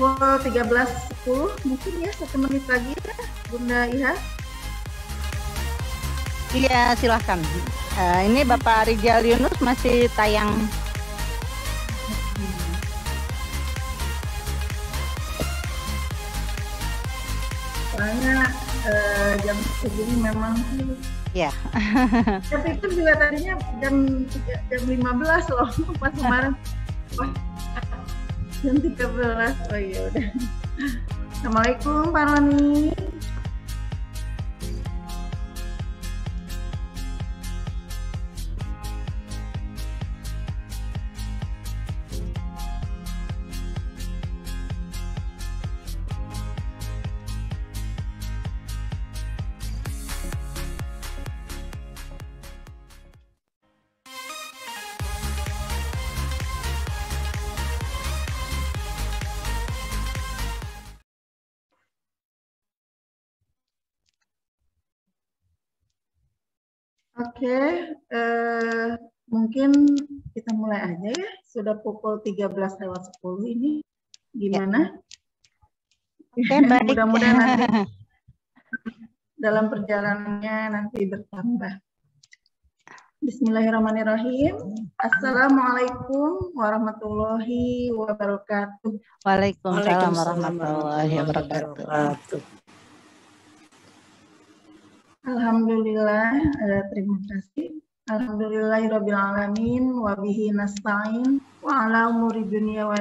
pukul 13.10 mungkin ya satu menit lagi ya Bunda Iha. Iya silahkan. Uh, ini Bapak Rijal Yunus masih tayang. Soalnya uh, jam segini memang Ya. Tapi itu juga tadinya jam jam 15 loh pas kemarin. pas jam 13 oh iya udah Assalamualaikum Pak Roni okay, eh, mungkin kita mulai aja ya. Sudah pukul 13 lewat 10 ini. Gimana? Ya. Oke, Okay, Mudah-mudahan nanti dalam perjalanannya nanti bertambah. Bismillahirrahmanirrahim. Assalamualaikum warahmatullahi wabarakatuh. Waalaikumsalam warahmatullahi wabarakatuh. Alhamdulillah, eh, terima kasih. Alhamdulillahirrabbilalamin, ya wabihi nasta'in, wa'ala umuri dunia wa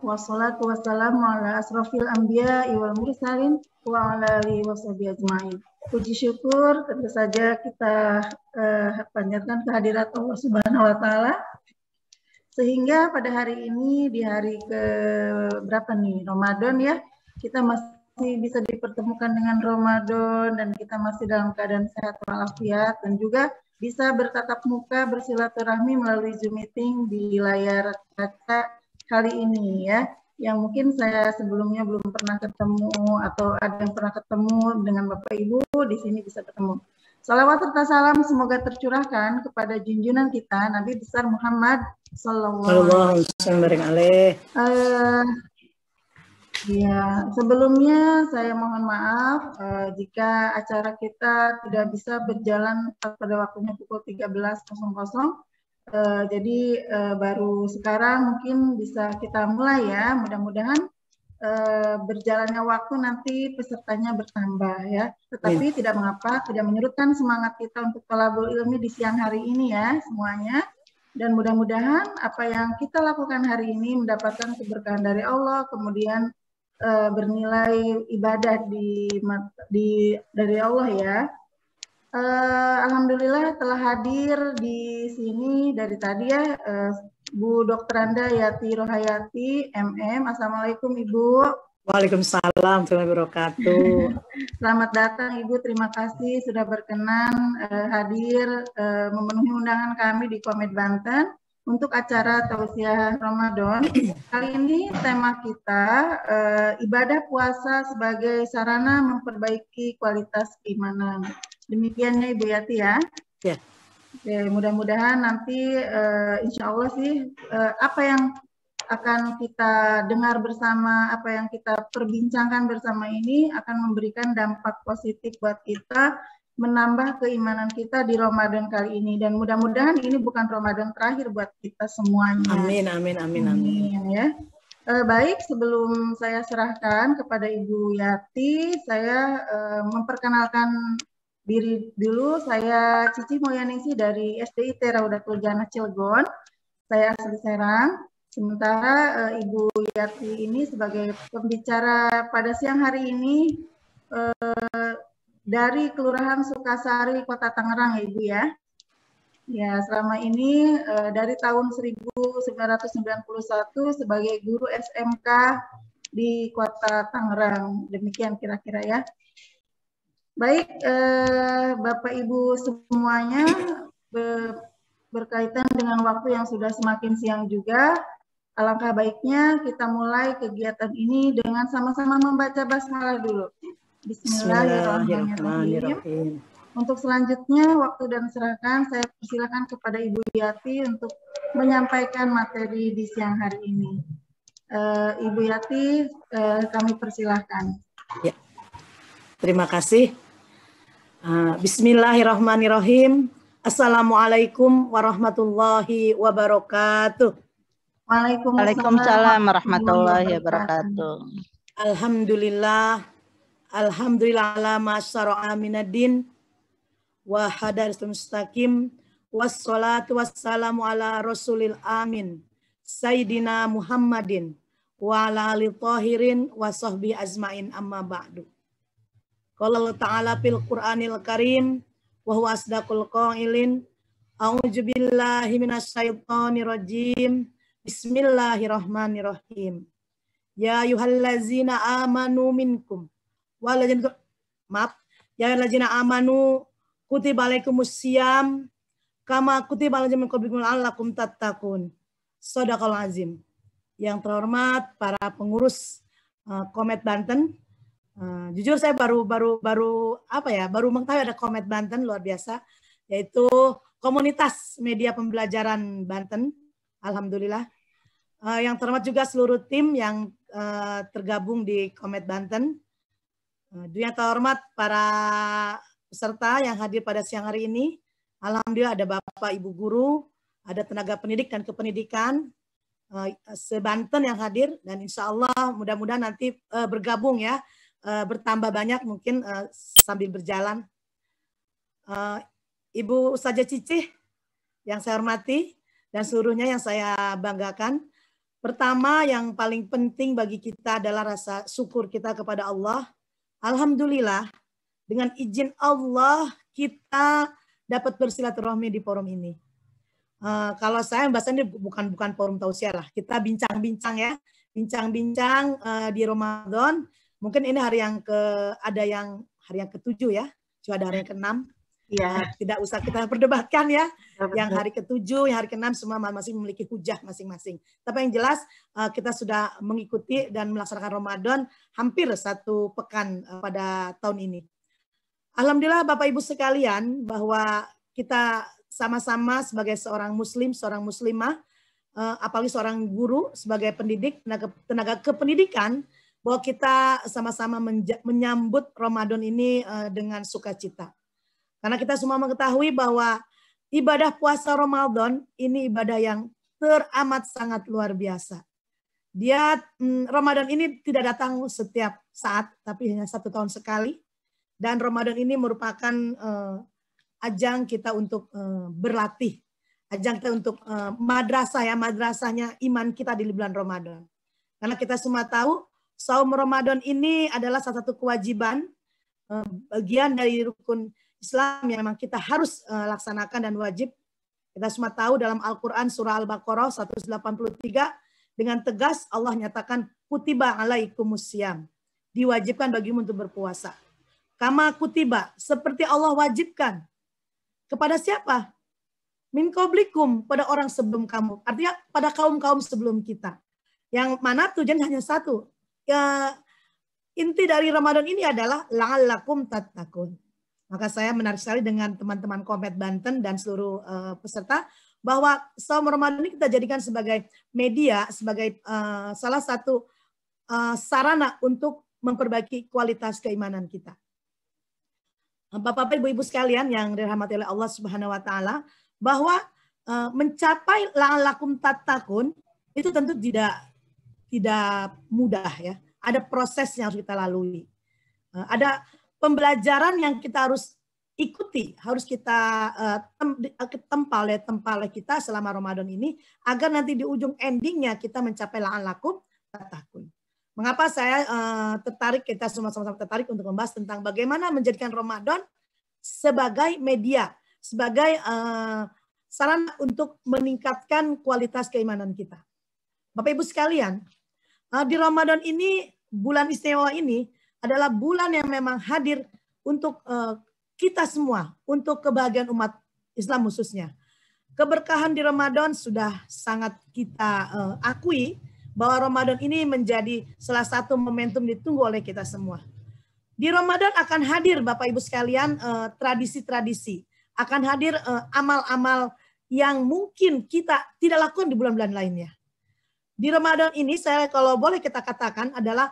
wa salatu wassalamu ala asrafil anbiya iwal mursalin, wa'ala li alihi ajma'in. Puji syukur tentu saja kita eh, panjatkan kehadirat Allah Subhanahu wa taala. Sehingga pada hari ini di hari ke berapa nih? Ramadan ya. Kita masih masih bisa dipertemukan dengan Ramadan dan kita masih dalam keadaan sehat walafiat dan juga bisa bertatap muka bersilaturahmi melalui Zoom meeting di layar kaca kali ini ya yang mungkin saya sebelumnya belum pernah ketemu atau ada yang pernah ketemu dengan Bapak Ibu di sini bisa ketemu. Salawat serta salam semoga tercurahkan kepada junjunan kita Nabi besar Muhammad Sallallahu Alaihi Wasallam. Ya, sebelumnya saya mohon maaf uh, jika acara kita tidak bisa berjalan pada waktunya pukul 13.00. Uh, eh, jadi uh, baru sekarang mungkin bisa kita mulai ya. Mudah-mudahan uh, berjalannya waktu nanti pesertanya bertambah ya. Tetapi ya. tidak mengapa, tidak menyurutkan semangat kita untuk kolabor ilmi di siang hari ini ya semuanya dan mudah-mudahan apa yang kita lakukan hari ini mendapatkan keberkahan dari Allah, kemudian uh, bernilai ibadah di, di dari Allah ya. Uh, Alhamdulillah telah hadir di sini dari tadi ya uh, Bu Dokter Anda Yati Rohayati MM. Assalamualaikum Ibu. Waalaikumsalam terima wabarakatuh. Selamat datang Ibu, terima kasih sudah berkenan uh, hadir uh, memenuhi undangan kami di Komet Banten untuk acara tausiah Ramadan. Kali ini tema kita e, ibadah puasa sebagai sarana memperbaiki kualitas keimanan. Demikiannya Ibu Yati ya. Ya. Oke, mudah-mudahan nanti e, insya Allah sih e, apa yang akan kita dengar bersama, apa yang kita perbincangkan bersama ini akan memberikan dampak positif buat kita menambah keimanan kita di Ramadan kali ini dan mudah-mudahan ini bukan Ramadan terakhir buat kita semuanya. Amin amin amin amin. ya. Eh, baik, sebelum saya serahkan kepada Ibu Yati, saya eh, memperkenalkan diri dulu. Saya Cici Moyaningsi dari STI Raudatul Jana Cilegon. Saya asli Serang. Sementara e, Ibu Yati ini sebagai pembicara pada siang hari ini dari Kelurahan Sukasari, Kota Tangerang ya Ibu ya. Ya, selama ini uh, dari tahun 1991 sebagai guru SMK di Kota Tangerang. Demikian kira-kira ya. Baik, uh, Bapak Ibu semuanya be berkaitan dengan waktu yang sudah semakin siang juga, alangkah baiknya kita mulai kegiatan ini dengan sama-sama membaca basmalah dulu. Bismillahirrahmanirrahim. Untuk selanjutnya waktu dan serahkan saya persilakan kepada Ibu Yati untuk menyampaikan materi di siang hari ini. Uh, Ibu Yati, uh, kami persilahkan. Ya. Terima kasih. Uh, Bismillahirrahmanirrahim. Assalamualaikum warahmatullahi wabarakatuh. Waalaikumsalam, Waalaikumsalam warahmatullahi wabarakatuh. Alhamdulillah Alhamdulillah ala masyara aminaddin wa hadar mustaqim wassalatu wassalamu ala rasulil amin Sayyidina Muhammadin wa ala alil tahirin wa sahbi azmain amma ba'du. Qala Allah Ta'ala fil Qur'anil Karim wa huwa asdaqul qailin A'udzu billahi minasyaitonir rajim. Bismillahirrahmanirrahim. Ya ayyuhallazina amanu minkum waladzina maaf ya ayyuhallazina ya, amanu kuti alaikumus syiyam kama kutiba alal min qablikum la'allakum tattaqun. Shadaqal azim. Yang terhormat para pengurus uh, Komet Banten, uh, jujur saya baru baru baru apa ya, baru mengetahui ada Komet Banten luar biasa yaitu komunitas media pembelajaran Banten. Alhamdulillah. Uh, yang terhormat juga seluruh tim yang uh, tergabung di Komet Banten. Eh, dunia terhormat para peserta yang hadir pada siang hari ini. Alhamdulillah ada Bapak Ibu Guru, ada tenaga pendidik dan kependidikan eh, sebanten yang hadir dan insya Allah mudah-mudahan nanti eh, bergabung ya, bertambah banyak mungkin sambil berjalan. Ibu Saja Cicih yang saya hormati dan seluruhnya yang saya banggakan. Pertama yang paling penting bagi kita adalah rasa syukur kita kepada Allah Alhamdulillah dengan izin Allah kita dapat bersilaturahmi di forum ini. Uh, kalau saya bahasannya bukan bukan forum tausiah lah. Kita bincang-bincang ya, bincang-bincang uh, di Ramadan. Mungkin ini hari yang ke ada yang hari yang ketujuh ya, cuma ada hari yang keenam. Ya. Tidak usah kita perdebatkan ya. ya yang hari ketujuh, yang hari keenam semua masih memiliki hujah masing-masing. Tapi yang jelas eh, kita sudah mengikuti dan melaksanakan Ramadan hampir satu pekan eh, pada tahun ini. Alhamdulillah Bapak Ibu sekalian bahwa kita sama-sama sebagai seorang muslim, seorang muslimah, eh, apalagi seorang guru sebagai pendidik, tenaga, tenaga kependidikan, bahwa kita sama-sama menyambut Ramadan ini dengan sukacita. Karena kita semua mengetahui bahwa ibadah puasa Ramadan ini ibadah yang teramat sangat luar biasa. Dia mm, Ramadan ini tidak datang setiap saat, tapi hanya satu tahun sekali. Dan Ramadan ini merupakan uh, ajang kita untuk uh, berlatih, ajang kita untuk uh, madrasah ya, madrasahnya iman kita di bulan Ramadan. Karena kita semua tahu saum Ramadan ini adalah salah satu kewajiban uh, bagian dari rukun Islam yang memang kita harus uh, laksanakan dan wajib. Kita semua tahu dalam Al-Quran surah Al-Baqarah 183 dengan tegas Allah nyatakan kutiba alaikumusiyam. Diwajibkan bagimu untuk berpuasa. Kama kutiba, seperti Allah wajibkan. Kepada siapa? Min koblikum, pada orang sebelum kamu. Artinya pada kaum-kaum sebelum kita. Yang mana tujuan hanya satu. Ya, inti dari Ramadan ini adalah la'allakum tatakun. Maka saya menarik sekali dengan teman-teman Komet Banten dan seluruh eh, peserta bahwa saum Ramadan ini kita jadikan sebagai media, sebagai eh, salah satu eh, sarana untuk memperbaiki kualitas keimanan kita. Bapak-bapak, ibu-ibu sekalian yang dirahmati oleh Allah Subhanahu wa taala, bahwa uh, mencapai la'alakum tatakun itu tentu tidak tidak mudah ya. Ada proses yang harus kita lalui. ada pembelajaran yang kita harus ikuti, harus kita uh, eh, eh, tempa oleh ya, tempa oleh kita selama Ramadan ini agar nanti di ujung endingnya kita mencapai la'an lakum tatakun. Mengapa saya uh, tertarik kita semua sama-sama tertarik untuk membahas tentang bagaimana menjadikan Ramadan sebagai media, sebagai uh, sarana untuk meningkatkan kualitas keimanan kita. Bapak Ibu sekalian, uh, di Ramadan ini bulan istimewa ini adalah bulan yang memang hadir untuk uh, kita semua, untuk kebahagiaan umat Islam khususnya. Keberkahan di Ramadan sudah sangat kita uh, akui bahwa Ramadan ini menjadi salah satu momentum ditunggu oleh kita semua. Di Ramadan akan hadir Bapak Ibu sekalian eh, tradisi-tradisi, uh, akan hadir amal-amal uh, yang mungkin kita tidak lakukan di bulan-bulan lainnya. Di Ramadan ini saya kalau boleh kita katakan adalah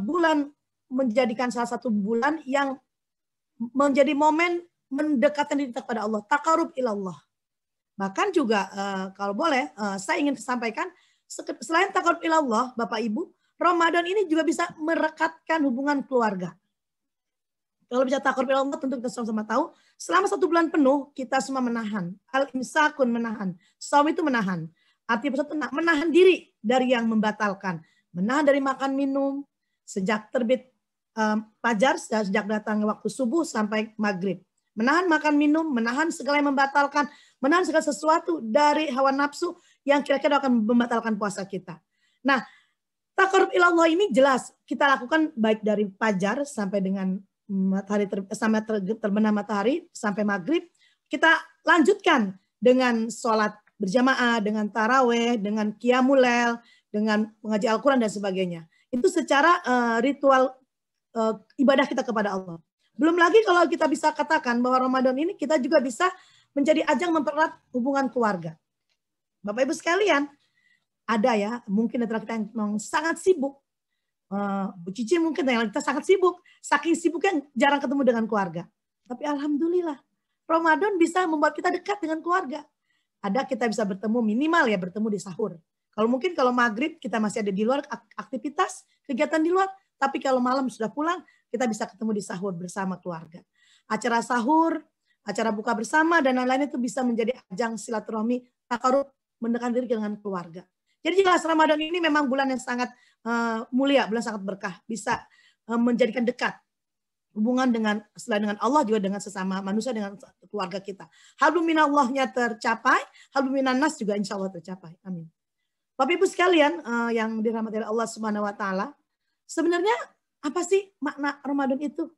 bulan menjadikan salah satu bulan yang menjadi momen mendekatkan diri kepada Allah, takarub ilallah. Bahkan juga eh, kalau boleh eh, saya ingin sampaikan selain takarub ilallah, Bapak Ibu, Ramadan ini juga bisa merekatkan hubungan keluarga. Kalau bicara takarub Allah, tentu kita sama-sama tahu, selama satu bulan penuh kita semua menahan. Al-imsakun menahan, saum itu menahan. Artinya menahan diri dari yang membatalkan. Menahan dari makan minum, sejak terbit pajar sejak datang waktu subuh sampai maghrib. Menahan makan minum, menahan segala yang membatalkan, menahan segala sesuatu dari hawa nafsu yang kira-kira akan membatalkan puasa kita. Nah, takarub ilallah ini jelas kita lakukan baik dari pajar sampai dengan matahari ter, sampai ter, terbenam matahari sampai maghrib. Kita lanjutkan dengan sholat berjamaah, dengan taraweh, dengan kiamulail, dengan mengaji Al-Quran dan sebagainya. Itu secara uh, ritual uh, ibadah kita kepada Allah. Belum lagi kalau kita bisa katakan bahwa Ramadan ini kita juga bisa menjadi ajang mempererat hubungan keluarga. Bapak Ibu sekalian, ada ya, mungkin antara kita yang sangat sibuk. Uh, Bu Cici mungkin yang kita sangat sibuk, saking sibuknya jarang ketemu dengan keluarga. Tapi alhamdulillah, Ramadan bisa membuat kita dekat dengan keluarga. Ada kita bisa bertemu minimal ya bertemu di sahur. Kalau mungkin kalau maghrib kita masih ada di luar aktivitas, kegiatan di luar, tapi kalau malam sudah pulang, kita bisa ketemu di sahur bersama keluarga. Acara sahur, acara buka bersama, dan lain-lain itu bisa menjadi ajang silaturahmi, takarut mendekat diri dengan keluarga. Jadi jelas Ramadan ini memang bulan yang sangat uh, mulia, bulan sangat berkah. Bisa uh, menjadikan dekat hubungan dengan selain dengan Allah juga dengan sesama manusia dengan keluarga kita. Allahnya tercapai, halumina nas juga insya Allah tercapai. Amin. Bapak Ibu sekalian uh, yang dirahmati Allah Subhanahu Wa Taala, Sebenarnya apa sih makna Ramadan itu?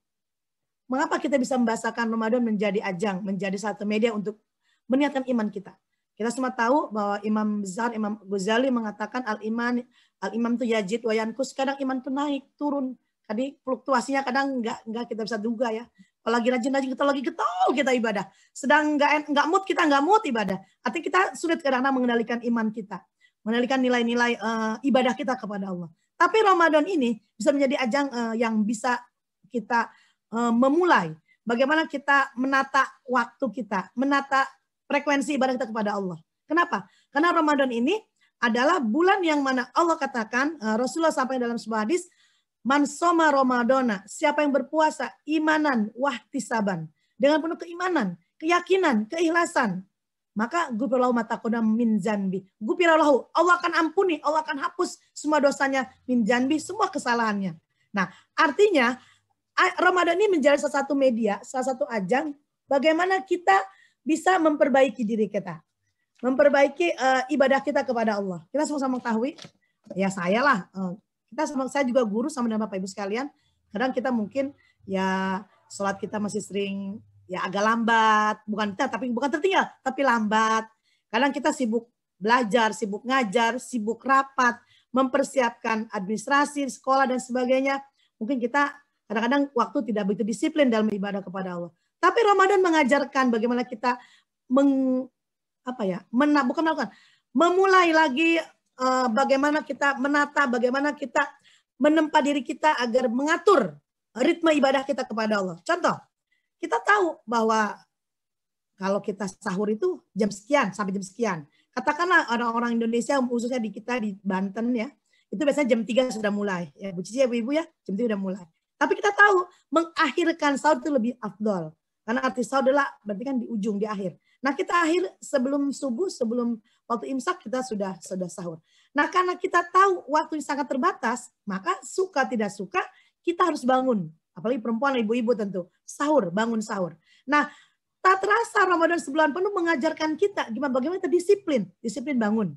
Mengapa kita bisa membahasakan Ramadan menjadi ajang, menjadi satu media untuk meniatkan iman kita? Kita semua tahu bahwa Imam Zahar, Imam Ghazali mengatakan al-iman, al-imam itu yajid wa yankus. Kadang iman itu naik, turun. Tadi fluktuasinya kadang nggak nggak kita bisa duga ya. Kalau lagi rajin-rajin kita lagi getol kita ibadah. Sedang nggak nggak mood kita nggak mood ibadah. Artinya kita sulit kadang-kadang mengendalikan iman kita, mengendalikan nilai-nilai uh, ibadah kita kepada Allah. Tapi Ramadan ini bisa menjadi ajang uh, yang bisa kita uh, memulai. Bagaimana kita menata waktu kita, menata frekuensi ibadah kita kepada Allah. Kenapa? Karena Ramadan ini adalah bulan yang mana Allah katakan, uh, Rasulullah sampai dalam sebuah hadis, Man soma Ramadona, siapa yang berpuasa, imanan, wahtisaban. Dengan penuh keimanan, keyakinan, keikhlasan, maka gue mataku matakuna min zanbi. Gufirlahu, Allah akan ampuni, Allah akan hapus semua dosanya min zanbi, semua kesalahannya. Nah, artinya Ramadan ini menjadi salah satu media, salah satu ajang bagaimana kita bisa memperbaiki diri kita. Memperbaiki uh, ibadah kita kepada Allah. Kita sama-sama mengetahui, ya saya lah, uh, kita sama, saya juga guru sama dengan Bapak Ibu sekalian, kadang kita mungkin ya sholat kita masih sering ya agak lambat, bukan kita tapi bukan tertinggal, tapi lambat. Kadang kita sibuk belajar, sibuk ngajar, sibuk rapat, mempersiapkan administrasi, sekolah dan sebagainya. Mungkin kita kadang-kadang waktu tidak begitu disiplin dalam ibadah kepada Allah. Tapi Ramadan mengajarkan bagaimana kita meng apa ya? Mena, bukan melakukan, memulai lagi uh, bagaimana kita menata, bagaimana kita menempa diri kita agar mengatur ritme ibadah kita kepada Allah. Contoh, kita tahu bahwa kalau kita sahur itu jam sekian sampai jam sekian. Katakanlah orang-orang Indonesia khususnya di kita di Banten ya, itu biasanya jam 3 sudah mulai. Ya, Bu Cici ya, Bu Ibu ya, jam 3 sudah mulai. Tapi kita tahu mengakhirkan sahur itu lebih afdol. Karena arti sahur adalah berarti kan di ujung, di akhir. Nah kita akhir sebelum subuh, sebelum waktu imsak kita sudah sudah sahur. Nah karena kita tahu waktu sangat terbatas, maka suka tidak suka kita harus bangun. Apalagi perempuan, ibu-ibu tentu sahur, bangun sahur. Nah, tak terasa Ramadan sebulan penuh mengajarkan kita gimana bagaimana kita disiplin, disiplin bangun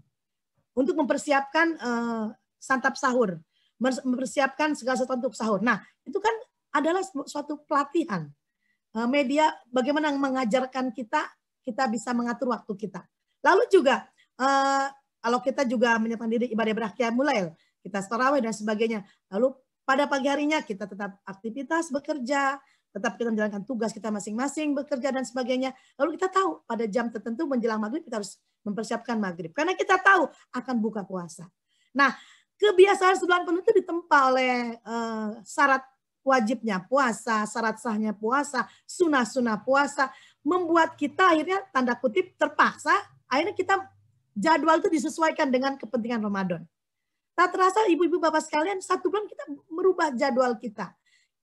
untuk mempersiapkan uh, santap sahur, mempersiapkan segala sesuatu untuk sahur. Nah, itu kan adalah suatu pelatihan uh, media bagaimana mengajarkan kita kita bisa mengatur waktu kita. Lalu juga uh, kalau kita juga menyiapkan diri ibadah berakhir mulai, kita tarawih dan sebagainya. Lalu pada pagi harinya kita tetap aktivitas bekerja, tetap kita menjalankan tugas kita masing-masing, bekerja dan sebagainya. Lalu kita tahu pada jam tertentu menjelang maghrib kita harus mempersiapkan maghrib. Karena kita tahu akan buka puasa. Nah, kebiasaan sebulan penuh itu ditempa oleh uh, syarat wajibnya puasa, syarat sahnya puasa, sunah-sunah puasa. Membuat kita akhirnya tanda kutip terpaksa, akhirnya kita jadwal itu disesuaikan dengan kepentingan Ramadan. Tak terasa ibu-ibu bapak sekalian, satu bulan kita merubah jadwal kita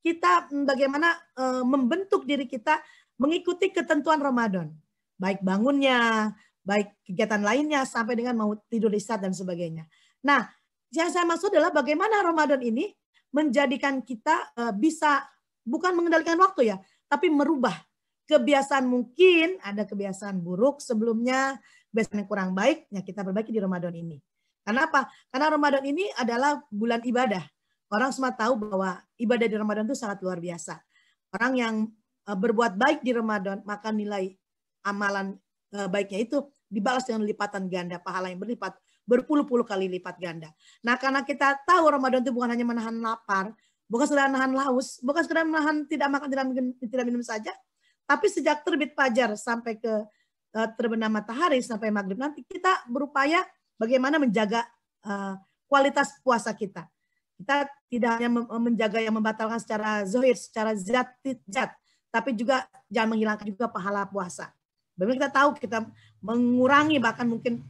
kita bagaimana uh, membentuk diri kita mengikuti ketentuan Ramadan. Baik bangunnya, baik kegiatan lainnya sampai dengan mau tidur istirahat dan sebagainya. Nah, yang saya maksud adalah bagaimana Ramadan ini menjadikan kita uh, bisa bukan mengendalikan waktu ya, tapi merubah kebiasaan mungkin ada kebiasaan buruk sebelumnya, kebiasaan yang kurang baik, ya kita perbaiki di Ramadan ini. Kenapa? Karena Ramadan ini adalah bulan ibadah. Orang semua tahu bahwa ibadah di Ramadan itu sangat luar biasa. Orang yang eh, berbuat baik di Ramadan, maka nilai amalan eh, baiknya itu dibalas dengan lipatan ganda, pahala yang berlipat, berpuluh-puluh kali lipat ganda. Nah karena kita tahu Ramadan itu bukan hanya menahan lapar, bukan sekedar menahan laus, bukan sekedar menahan tidak makan, tidak, tidak minum saja, tapi sejak terbit fajar sampai ke eh, terbenam matahari sampai maghrib nanti kita berupaya bagaimana menjaga kualitas puasa kita. Kita tidak hanya menjaga yang membatalkan secara zohir, secara zat, zat, tapi juga jangan menghilangkan juga pahala puasa. Bagaimana kita tahu kita mengurangi bahkan mungkin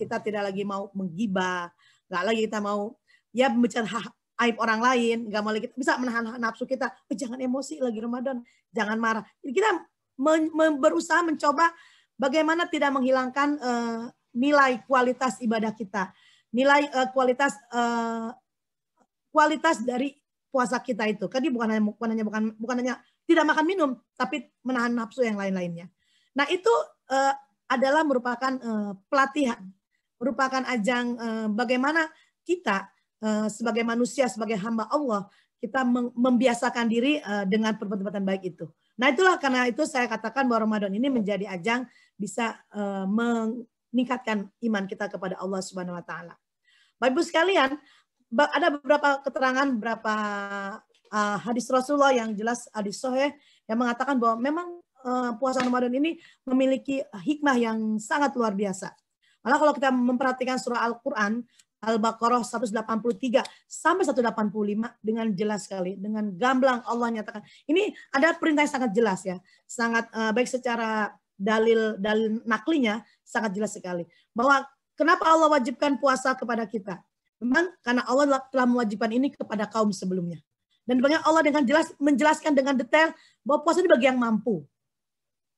kita tidak lagi mau menggibah, nggak lagi kita mau ya bicara aib orang lain, nggak mau lagi kita bisa menahan nafsu kita. Oh, jangan emosi lagi Ramadan, jangan marah. Jadi kita men, men, berusaha mencoba bagaimana tidak menghilangkan uh, nilai kualitas ibadah kita, nilai uh, kualitas uh, kualitas dari puasa kita itu. Kan dia bukan hanya bukan hanya bukan, bukan hanya tidak makan minum, tapi menahan nafsu yang lain-lainnya. Nah, itu eh, adalah merupakan eh, pelatihan, merupakan ajang eh, bagaimana kita eh, sebagai manusia, sebagai hamba Allah, kita membiasakan diri eh, dengan perbuatan perbuatan baik itu. Nah, itulah karena itu saya katakan bahwa Ramadan ini menjadi ajang bisa eh, meningkatkan iman kita kepada Allah Subhanahu wa taala. Bapak Ibu sekalian, ada beberapa keterangan beberapa uh, hadis Rasulullah yang jelas hadis soheh yang mengatakan bahwa memang uh, puasa Ramadan ini memiliki hikmah yang sangat luar biasa. Malah kalau kita memperhatikan surah Al-Qur'an Al-Baqarah 183 sampai 185 dengan jelas sekali, dengan gamblang Allah nyatakan. Ini ada perintah yang sangat jelas ya, sangat uh, baik secara dalil dalil naklinya sangat jelas sekali bahwa kenapa Allah wajibkan puasa kepada kita? Memang karena Allah telah mewajibkan ini kepada kaum sebelumnya. Dan banyak Allah dengan jelas menjelaskan dengan detail bahwa puasa ini bagi yang mampu.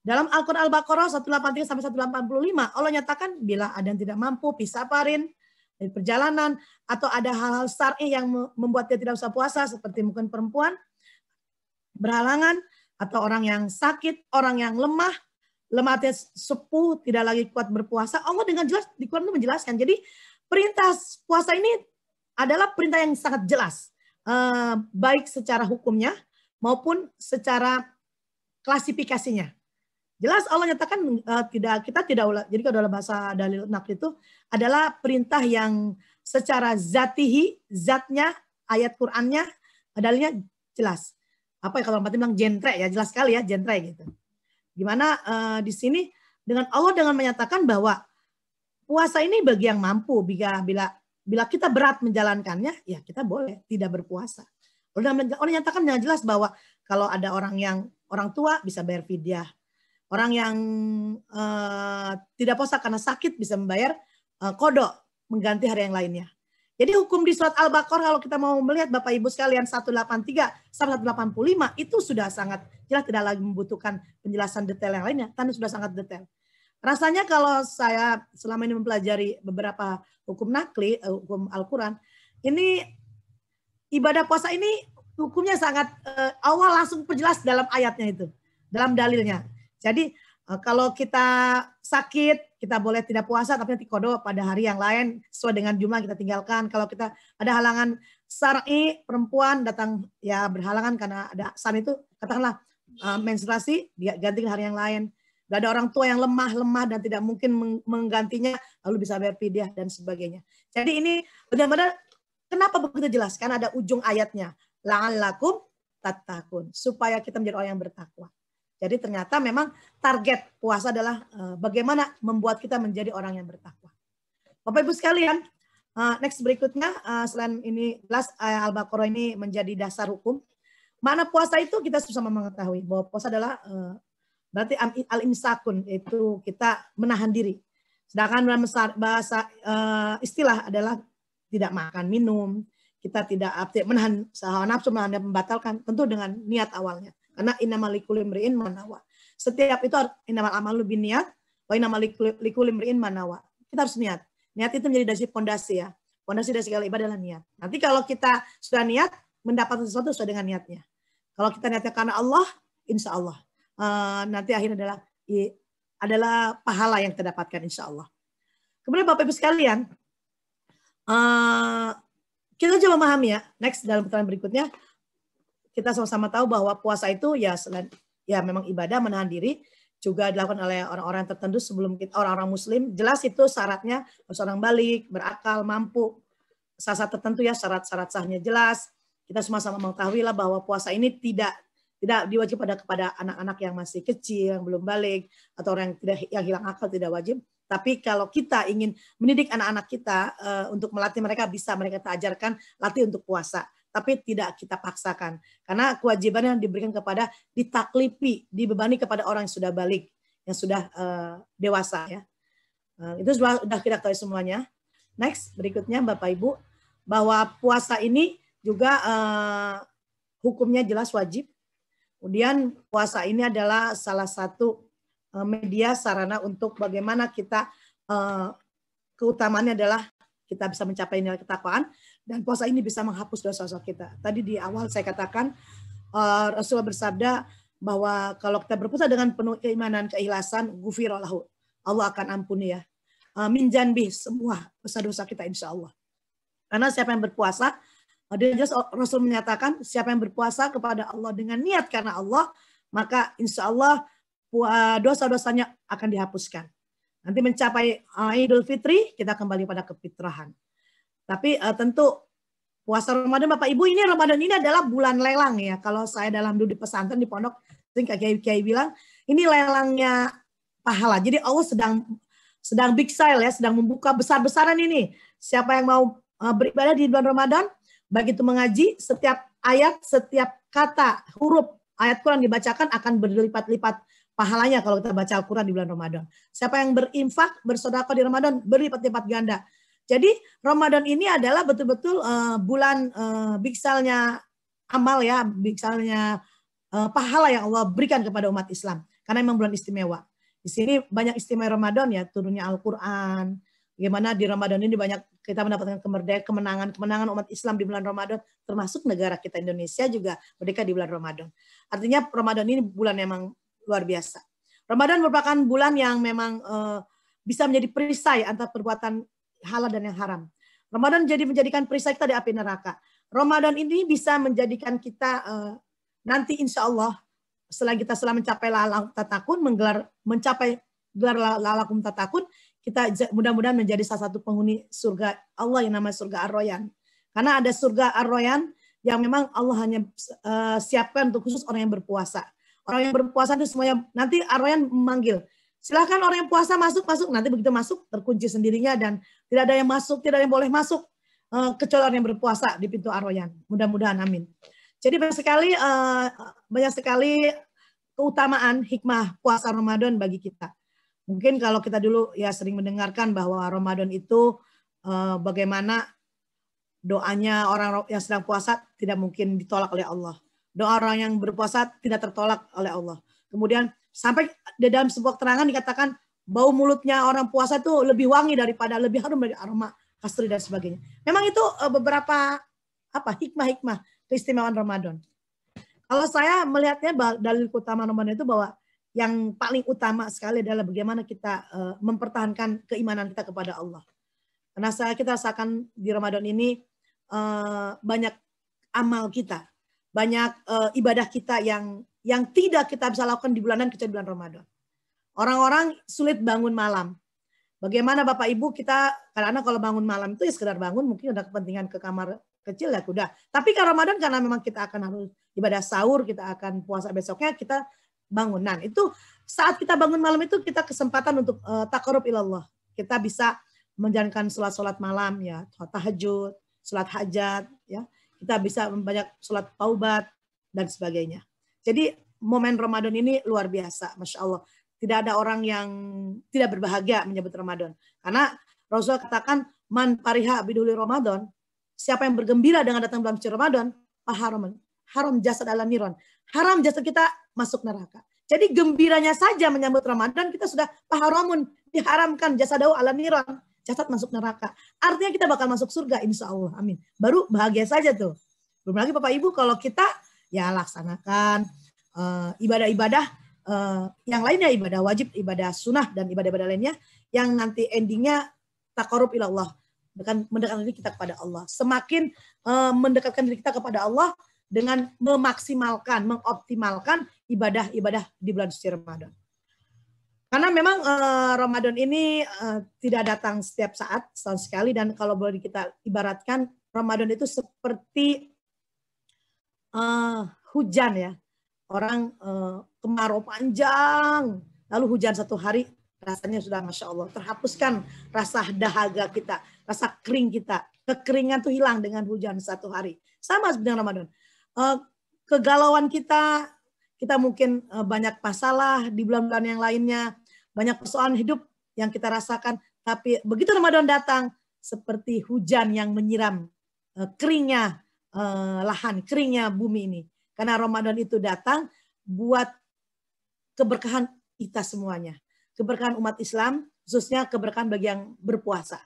Dalam Al-Quran Al-Baqarah 183 sampai 185, Allah nyatakan bila ada yang tidak mampu, pisah parin, dari perjalanan, atau ada hal-hal syar'i yang membuat dia tidak usah puasa, seperti mungkin perempuan, berhalangan, atau orang yang sakit, orang yang lemah, lemah artinya sepuh, tidak lagi kuat berpuasa. Allah dengan jelas di Quran itu menjelaskan. Jadi Perintah puasa ini adalah perintah yang sangat jelas, uh, baik secara hukumnya maupun secara klasifikasinya. Jelas Allah nyatakan uh, tidak kita tidak ulat. Jadi kalau dalam bahasa dalil nak itu adalah perintah yang secara zatihi, zatnya, ayat Qur'annya, dalilnya jelas. Apa ya kalau orang bilang jentre ya, jelas sekali ya jentre gitu. Gimana uh, di sini dengan Allah dengan menyatakan bahwa puasa ini bagi yang mampu bila bila bila kita berat menjalankannya ya kita boleh tidak berpuasa orang menyatakan yang jelas bahwa kalau ada orang yang orang tua bisa bayar fidyah orang yang uh, tidak puasa karena sakit bisa membayar uh, kodok mengganti hari yang lainnya jadi hukum di surat Al-Baqarah kalau kita mau melihat Bapak Ibu sekalian 183 sampai 185 itu sudah sangat jelas tidak lagi membutuhkan penjelasan detail yang lainnya karena sudah sangat detail. Rasanya kalau saya selama ini mempelajari beberapa hukum nakli, eh, hukum Al-Quran, ini ibadah puasa ini hukumnya sangat eh, awal langsung perjelas dalam ayatnya itu, dalam dalilnya. Jadi eh, kalau kita sakit, kita boleh tidak puasa tapi nanti kodo pada hari yang lain sesuai dengan jumlah kita tinggalkan. Kalau kita ada halangan syar'i perempuan datang ya berhalangan karena ada san itu katakanlah eh, menstruasi dia ganti hari yang lain Gak ada orang tua yang lemah-lemah dan tidak mungkin menggantinya lalu bisa bayar pidiah dan sebagainya. Jadi ini benar-benar kenapa begitu jelas? Karena ada ujung ayatnya. lakum tatakun. Supaya kita menjadi orang yang bertakwa. Jadi ternyata memang target puasa adalah eh, bagaimana membuat kita menjadi orang yang bertakwa. Bapak Ibu sekalian, eh, next berikutnya eh, selain ini jelas Al-Baqarah ini menjadi dasar hukum. Mana puasa itu kita susah mengetahui bahwa puasa adalah Berarti al-imsakun itu kita menahan diri. Sedangkan dalam bahasa uh, istilah adalah tidak makan minum, kita ah, tidak menahan hawa nafsu, menahan dan membatalkan tentu dengan niat awalnya. Karena innamalikul imri'in manawa. Setiap itu innamal amalu bin niat, wa innamalikul imri'in manawa. Kita harus niat. Niat itu menjadi dasi pondasi ya. Pondasi dari segala ibadah adalah niat. Nanti kalau kita sudah niat, mendapatkan sesuatu sesuai dengan niatnya. Kalau kita niatnya karena Allah, insya Allah. Eh, nanti akhirnya adalah adalah pahala yang terdapatkan dapatkan insya Allah. Kemudian Bapak Ibu sekalian, uh, kita coba memahami ya. Next dalam pertanyaan berikutnya kita sama-sama tahu bahwa puasa itu ya selain ya memang ibadah menahan diri juga dilakukan oleh orang-orang tertentu sebelum kita orang-orang muslim jelas itu syaratnya harus orang balik berakal mampu syarat tertentu ya syarat-syarat sahnya jelas kita semua sama mengetahui lah bahwa puasa ini tidak tidak diwajib pada kepada anak-anak yang masih kecil yang belum balik atau orang yang tidak yang hilang akal tidak wajib tapi kalau kita ingin mendidik anak-anak kita uh, untuk melatih mereka bisa mereka kita ajarkan latih untuk puasa tapi tidak kita paksakan karena kewajiban yang diberikan kepada ditaklipi dibebani kepada orang yang sudah balik yang sudah uh, dewasa ya uh, itu sudah sudah kita tahu semuanya next berikutnya bapak ibu bahwa puasa ini juga uh, hukumnya jelas wajib Kemudian puasa ini adalah salah satu eh, media sarana untuk bagaimana kita eh, keutamaannya adalah kita bisa mencapai nilai ketakwaan dan puasa ini bisa menghapus dosa-dosa kita. Tadi di awal saya katakan eh, Rasulullah bersabda bahwa kalau kita berpuasa dengan penuh keimanan keikhlasan, gufirolahu. Allah akan ampuni ya. Minjanbi semua dosa-dosa kita insya Allah. Karena siapa yang berpuasa, Oh, dia jelas Rasul menyatakan siapa yang berpuasa kepada Allah dengan niat karena Allah, maka insya Allah dosa-dosanya akan dihapuskan. Nanti mencapai uh, Idul Fitri, kita kembali pada kefitrahan. Tapi uh, tentu puasa Ramadan Bapak Ibu ini Ramadan ini adalah bulan lelang ya. Kalau saya dalam duduk pesantren di pondok, kayak Kiai Kiai bilang ini lelangnya pahala. Jadi Allah sedang sedang big sale ya, sedang membuka besar-besaran ini. Siapa yang mau uh, beribadah di bulan Ramadan, itu mengaji, setiap ayat, setiap kata, huruf ayat Quran dibacakan akan berlipat-lipat pahalanya kalau kita baca Al-Quran di bulan Ramadan. Siapa yang berinfak, bersodakoh di Ramadan, berlipat-lipat ganda. Jadi Ramadan ini adalah betul-betul uh, bulan uh, eh, biksalnya amal ya, biksalnya uh, eh, pahala yang Allah berikan kepada umat Islam. Karena memang bulan istimewa. Di sini banyak istimewa Ramadan ya, turunnya Al-Quran, Bagaimana di Ramadan ini banyak kita mendapatkan kemerdekaan, kemenangan-kemenangan umat Islam di bulan Ramadan, termasuk negara kita Indonesia juga merdeka di bulan Ramadan. Artinya Ramadan ini bulan memang luar biasa. Ramadan merupakan bulan yang memang uh, bisa menjadi perisai antara perbuatan halal dan yang haram. Ramadan jadi menjadikan perisai kita di api neraka. Ramadan ini bisa menjadikan kita uh, nanti insya Allah setelah kita setelah mencapai lalakum tatakun menggelar mencapai gelar lalakum tatakun kita mudah-mudahan menjadi salah satu penghuni surga Allah yang namanya surga Arroyan. Karena ada surga Arroyan yang memang Allah hanya uh, siapkan untuk khusus orang yang berpuasa. Orang yang berpuasa itu semuanya nanti Arroyan memanggil. Silahkan orang yang puasa masuk, masuk. Nanti begitu masuk terkunci sendirinya dan tidak ada yang masuk, tidak ada yang boleh masuk. Uh, kecuali orang yang berpuasa di pintu Arroyan. Mudah-mudahan amin. Jadi banyak sekali uh, banyak sekali keutamaan hikmah puasa Ramadan bagi kita mungkin kalau kita dulu ya sering mendengarkan bahwa Ramadan itu uh, bagaimana doanya orang yang sedang puasa tidak mungkin ditolak oleh Allah. Doa orang yang berpuasa tidak tertolak oleh Allah. Kemudian sampai di dalam sebuah keterangan dikatakan bau mulutnya orang puasa itu lebih wangi daripada lebih harum dari aroma kasturi dan sebagainya. Memang itu eh, beberapa apa hikmah-hikmah keistimewaan Ramadan. Kalau saya melihatnya dalil utama Ramadan itu bahwa yang paling utama sekali adalah bagaimana kita uh, mempertahankan keimanan kita kepada Allah. Karena saya kita rasakan di Ramadan ini uh, banyak amal kita, banyak uh, ibadah kita yang yang tidak kita bisa lakukan di bulanan kecuali bulan Ramadan. Orang-orang sulit bangun malam. Bagaimana Bapak Ibu kita karena kalau bangun malam itu ya sekedar bangun mungkin ada kepentingan ke kamar kecil ya sudah. Tapi kalau Ramadan karena memang kita akan harus ibadah sahur, kita akan puasa besoknya, kita bangunan. Itu saat kita bangun malam itu kita kesempatan untuk uh, eh, takarub ilallah. Kita bisa menjalankan sholat-sholat malam ya, tahajud, sholat hajat ya. Kita bisa banyak sholat taubat dan sebagainya. Jadi momen Ramadan ini luar biasa, Masya Allah. Tidak ada orang yang tidak berbahagia menyebut Ramadan. Karena Rasul katakan, man pariha biduli Ramadan, siapa yang bergembira dengan datang bulan suci Ramadan, haram haram jasad ala niron. Haram jasad kita masuk neraka. Jadi gembiranya saja menyambut Ramadan kita sudah paharamun ah, diharamkan jasa dau ala niran jasad masuk neraka. Artinya kita bakal masuk surga insya Allah. Amin. Baru bahagia saja tuh. Belum lagi Bapak Ibu kalau kita ya laksanakan eh, ibadah-ibadah uh, yang lainnya ibadah wajib, ibadah sunnah dan ibadah-ibadah lainnya yang nanti endingnya tak takorup Allah Bukan mendekatkan diri kita kepada Allah. Semakin uh, mendekatkan diri kita kepada Allah, dengan memaksimalkan, mengoptimalkan ibadah-ibadah di bulan suci Ramadan. Karena memang uh, Ramadan ini uh, tidak datang setiap saat, setahun sekali dan kalau boleh kita ibaratkan Ramadan itu seperti uh, hujan ya. Orang kemarau panjang, lalu hujan satu hari rasanya sudah masya Allah terhapuskan rasa dahaga kita, rasa kering kita, kekeringan itu hilang dengan hujan satu hari. Sama dengan Ramadan. Eh, kegalauan kita, kita mungkin eh, banyak masalah di bulan-bulan yang lainnya, banyak persoalan hidup yang kita rasakan. Tapi begitu Ramadan datang, seperti hujan yang menyiram eh, keringnya lahan, keringnya bumi ini. Karena Ramadan itu datang buat keberkahan kita semuanya. Keberkahan umat Islam, khususnya keberkahan bagi yang berpuasa.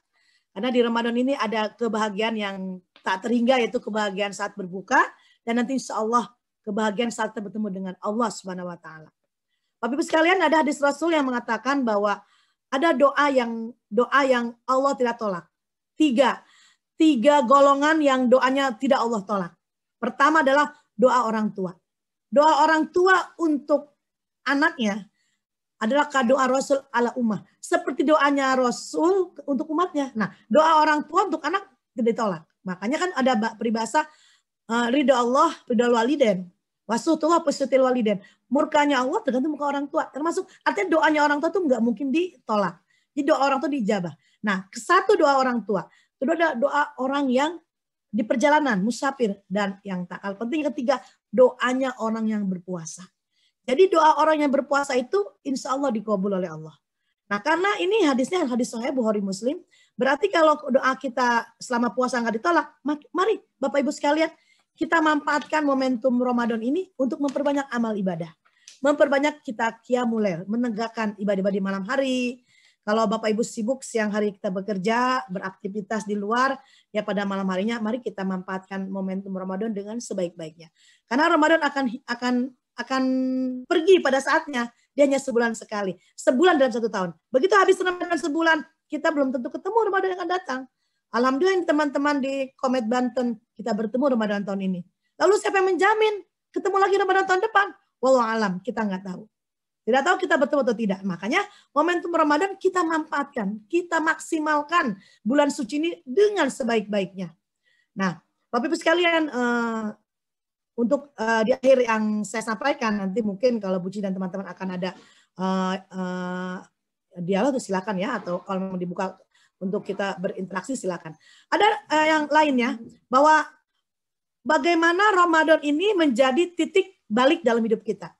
Karena di Ramadan ini ada kebahagiaan yang tak terhingga, yaitu kebahagiaan saat berbuka, dan nanti insya Allah kebahagiaan saat kita bertemu dengan Allah Subhanahu wa taala. Bapak Ibu sekalian ada hadis Rasul yang mengatakan bahwa ada doa yang doa yang Allah tidak tolak. Tiga, tiga golongan yang doanya tidak Allah tolak. Pertama adalah doa orang tua. Doa orang tua untuk anaknya adalah doa Rasul ala umat. Seperti doanya Rasul untuk umatnya. Nah, doa orang tua untuk anak tidak ditolak. Makanya kan ada peribahasa Ah, ridha ridho Allah, ridho waliden. Wasutullah, pesutil waliden. Murkanya Allah tergantung muka orang tua. Termasuk artinya doanya orang tua tuh nggak mungkin ditolak. Jadi doa orang tua dijabah. Nah, satu doa orang tua. Kedua ada doa orang yang di perjalanan, musafir. Dan yang tak kalah penting ketiga, doanya orang yang berpuasa. Jadi doa orang yang berpuasa itu insya Allah dikabul oleh Allah. Nah karena ini hadisnya hadis Sahih Bukhari Muslim, berarti kalau doa kita selama puasa nggak ditolak, mari Bapak Ibu sekalian kita manfaatkan momentum Ramadan ini untuk memperbanyak amal ibadah. Memperbanyak kita kiamulail, menegakkan ibadah-ibadah di malam hari. Kalau Bapak Ibu sibuk siang hari kita bekerja, beraktivitas di luar, ya pada malam harinya mari kita manfaatkan momentum Ramadan dengan sebaik-baiknya. Karena Ramadan akan akan akan pergi pada saatnya. Dia hanya sebulan sekali. Sebulan dalam satu tahun. Begitu habis Ramadan sebulan, kita belum tentu ketemu Ramadan yang akan datang. Alhamdulillah teman-teman di Komet Banten kita bertemu Ramadan tahun ini. Lalu siapa yang menjamin ketemu lagi Ramadan tahun depan? Walau alam kita nggak tahu. Tidak tahu kita bertemu atau tidak. Makanya momentum Ramadan kita manfaatkan, kita maksimalkan bulan suci ini dengan sebaik-baiknya. Nah, Bapak Ibu sekalian, uh, untuk uh, di akhir yang saya sampaikan nanti mungkin kalau Buci dan teman-teman akan ada uh, uh, dialog silakan ya atau kalau mau dibuka untuk kita berinteraksi silakan. Ada uh, yang lainnya bahwa bagaimana Ramadan ini menjadi titik balik dalam hidup kita.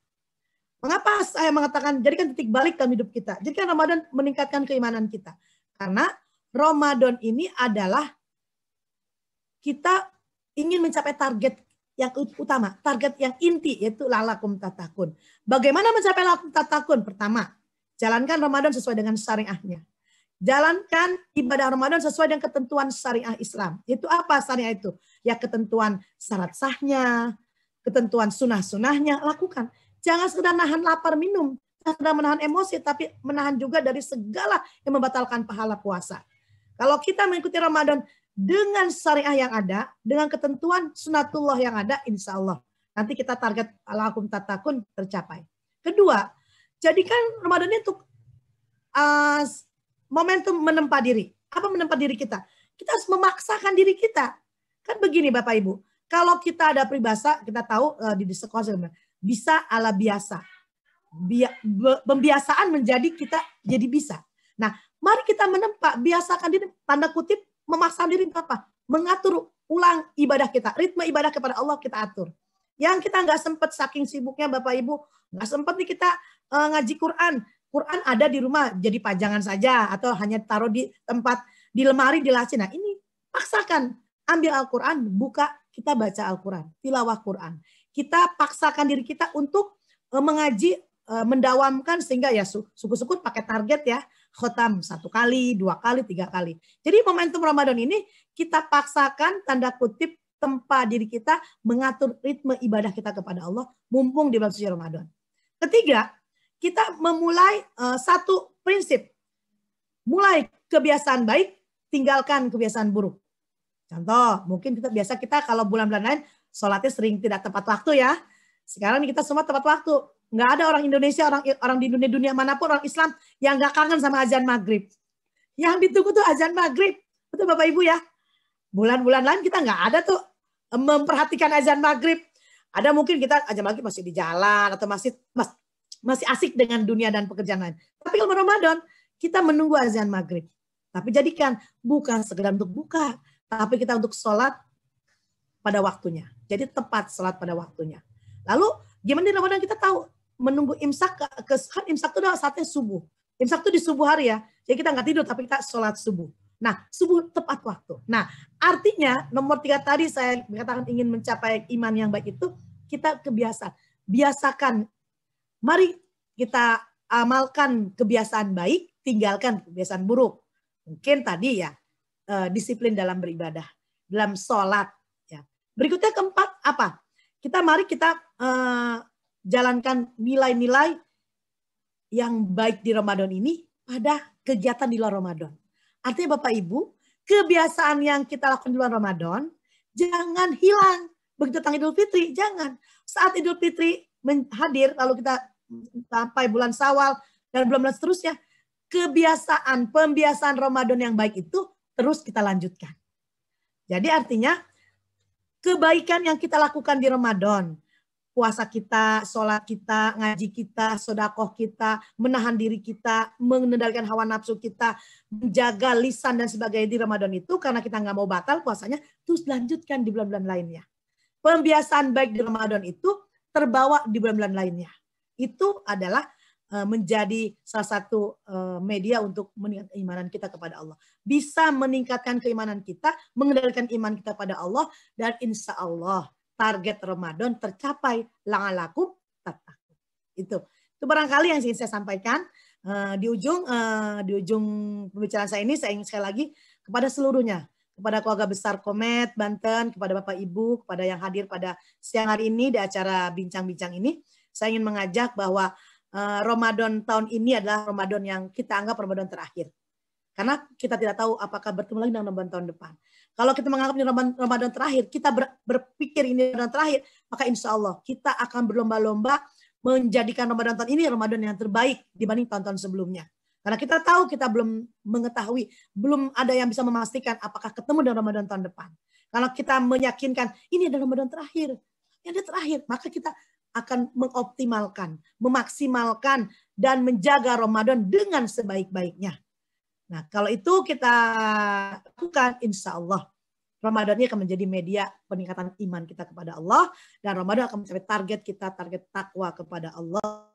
Mengapa saya mengatakan jadikan titik balik dalam hidup kita? Jadikan Ramadan meningkatkan keimanan kita. Karena Ramadan ini adalah kita ingin mencapai target yang utama, target yang inti yaitu lalakum tatakun. Bagaimana mencapai lalakum tatakun? Pertama, jalankan Ramadan sesuai dengan syariahnya jalankan ibadah Ramadan sesuai dengan ketentuan syariah Islam. Itu apa syariah itu? Ya ketentuan syarat sahnya, ketentuan sunah-sunahnya, lakukan. Jangan sekedar nahan lapar minum, jangan sekedar menahan emosi, tapi menahan juga dari segala yang membatalkan pahala puasa. Kalau kita mengikuti Ramadan dengan syariah yang ada, dengan ketentuan sunatullah yang ada, insya Allah. Nanti kita target alaikum tatakun tercapai. Kedua, jadikan Ramadan itu uh, momentum menempa diri. Apa menempa diri kita? Kita harus memaksakan diri kita. Kan begini Bapak Ibu, kalau kita ada peribahasa, kita tahu uh, di, di sekolah bisa ala biasa. Bia, be, pembiasaan menjadi kita jadi bisa. Nah, mari kita menempa, biasakan diri, tanda kutip, memaksa diri apa? Mengatur ulang ibadah kita, ritme ibadah kepada Allah kita atur. Yang kita nggak sempat saking sibuknya Bapak Ibu, nggak sempat nih kita uh, ngaji Quran, Quran ada di rumah jadi pajangan saja atau hanya taruh di tempat di lemari di laci. Nah, ini paksakan ambil Al-Qur'an, buka, kita baca Al-Qur'an, tilawah Qur'an. Kita paksakan diri kita untuk eh, mengaji eh, mendawamkan sehingga ya suku-suku pakai target ya khotam satu kali, dua kali, tiga kali. Jadi momentum Ramadan ini kita paksakan tanda kutip tempa diri kita mengatur ritme ibadah kita kepada Allah mumpung di bulan suci Ramadan. Ketiga, kita memulai uh, satu prinsip. Mulai kebiasaan baik, tinggalkan kebiasaan buruk. Contoh, mungkin kita biasa kita kalau bulan-bulan lain sholatnya sering tidak tepat waktu ya. Sekarang kita semua tepat waktu. Nggak ada orang Indonesia, orang orang di dunia dunia manapun orang Islam yang nggak kangen sama azan maghrib. Yang ditunggu tuh azan maghrib. Betul Bapak Ibu ya? Bulan-bulan lain kita nggak ada tuh eh, memperhatikan azan maghrib. Ada mungkin kita azan maghrib masih di jalan atau masih masih asik dengan dunia dan pekerjaan lain. Tapi kalau Ramadan, kita menunggu azan maghrib. Tapi jadikan bukan sekedar untuk buka, tapi kita untuk sholat pada waktunya. Jadi tepat sholat pada waktunya. Lalu gimana di Ramadan kita tahu menunggu imsak ke kan imsak itu adalah saatnya subuh. Imsak itu di subuh hari ya. Jadi kita nggak tidur tapi kita sholat subuh. Nah, subuh tepat waktu. Nah, artinya nomor tiga tadi saya katakan ingin mencapai iman yang baik itu kita kebiasaan. Biasakan Mari kita amalkan kebiasaan baik, tinggalkan kebiasaan buruk. Mungkin tadi ya eh, disiplin dalam beribadah, dalam sholat. Ya. Berikutnya keempat apa? Kita mari kita eh, jalankan nilai-nilai yang baik di Ramadan ini pada kegiatan di luar Ramadan. Artinya Bapak Ibu, kebiasaan yang kita lakukan di luar Ramadan, jangan hilang. Begitu datang Idul Fitri, jangan. Saat Idul Fitri hadir, lalu kita sampai bulan Sawal dan bulan-bulan seterusnya, kebiasaan pembiasaan Ramadan yang baik itu terus kita lanjutkan. Jadi artinya kebaikan yang kita lakukan di Ramadan, puasa kita, sholat kita, ngaji kita, sodakoh kita, menahan diri kita, mengendalikan hawa nafsu kita, menjaga lisan dan sebagainya di Ramadan itu karena kita nggak mau batal puasanya, terus lanjutkan di bulan-bulan lainnya. Pembiasaan baik di Ramadan itu terbawa di bulan-bulan lainnya itu adalah eh, menjadi salah satu eh, media untuk meningkatkan keimanan kita kepada Allah. Bisa meningkatkan keimanan kita, mengendalikan iman kita pada Allah, dan insya Allah target Ramadan tercapai. Langalakum tataku. Itu. Itu barangkali yang ingin saya sampaikan. Eh, di ujung di ujung pembicaraan saya ini, saya ingin sekali lagi kepada seluruhnya. Kepada keluarga besar Komet, Banten, kepada Bapak Ibu, kepada yang hadir pada siang hari ini di acara Bincang-Bincang ini saya ingin mengajak bahwa uh, Ramadan tahun ini adalah Ramadan yang kita anggap Ramadan terakhir. Karena kita tidak tahu apakah bertemu lagi dengan Ramadan tahun depan. Kalau kita menganggap ini Ramadan terakhir, kita berpikir ini Ramadan terakhir, maka insya Allah kita akan berlomba-lomba menjadikan Ramadan tahun ini Ramadan yang terbaik dibanding tahun-tahun sebelumnya. Karena kita tahu kita belum mengetahui, belum ada yang bisa memastikan apakah ketemu dengan Ramadan tahun depan. Kalau kita meyakinkan ini adalah Ramadan terakhir, ini adalah terakhir, maka kita akan mengoptimalkan, memaksimalkan, dan menjaga Ramadan dengan sebaik-baiknya. Nah, kalau itu kita lakukan, insya Allah, Ramadan ini akan menjadi media peningkatan iman kita kepada Allah, dan Ramadan akan mencapai target kita, target takwa kepada Allah.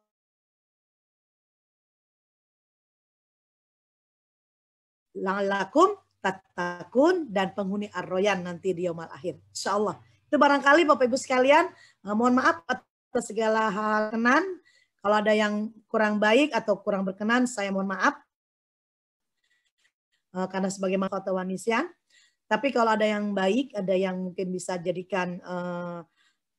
Lalakum, tatakun, dan penghuni arroyan nanti di Yomal Akhir. Insya Allah. Itu barangkali Bapak Ibu sekalian, eh, mohon maaf ke segala hal kenan. Kalau ada yang kurang baik atau kurang berkenan, saya mohon maaf. Eh, karena sebagai mahkota nisyan. Tapi kalau ada yang baik, ada yang mungkin bisa jadikan uh,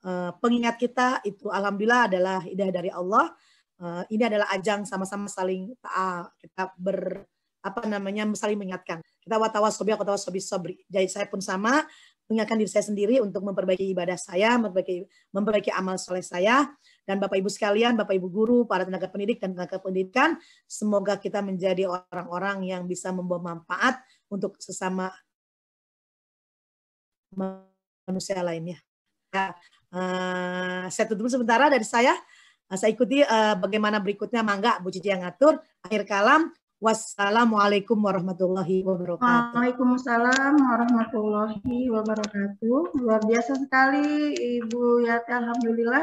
uh, pengingat kita, itu alhamdulillah adalah hidayah dari Allah. Uh, ini adalah ajang sama-sama saling uh, kita ber apa namanya saling mengingatkan. Kita watawas sobi, watawas sobi sobri. Jadi saya pun sama, mengingatkan diri saya sendiri untuk memperbaiki ibadah saya, memperbaiki, memperbaiki amal soleh saya, dan Bapak Ibu sekalian, Bapak Ibu guru, para tenaga pendidik dan tenaga pendidikan, semoga kita menjadi orang-orang yang bisa membawa manfaat untuk sesama manusia lainnya. Ya, uh, saya tutup sementara dari saya. Eh, saya ikuti uh, bagaimana berikutnya, Mangga Bu Cici yang ngatur. Akhir kalam, Wassalamualaikum warahmatullahi wabarakatuh. Waalaikumsalam warahmatullahi wabarakatuh. Luar biasa sekali Ibu Yati Alhamdulillah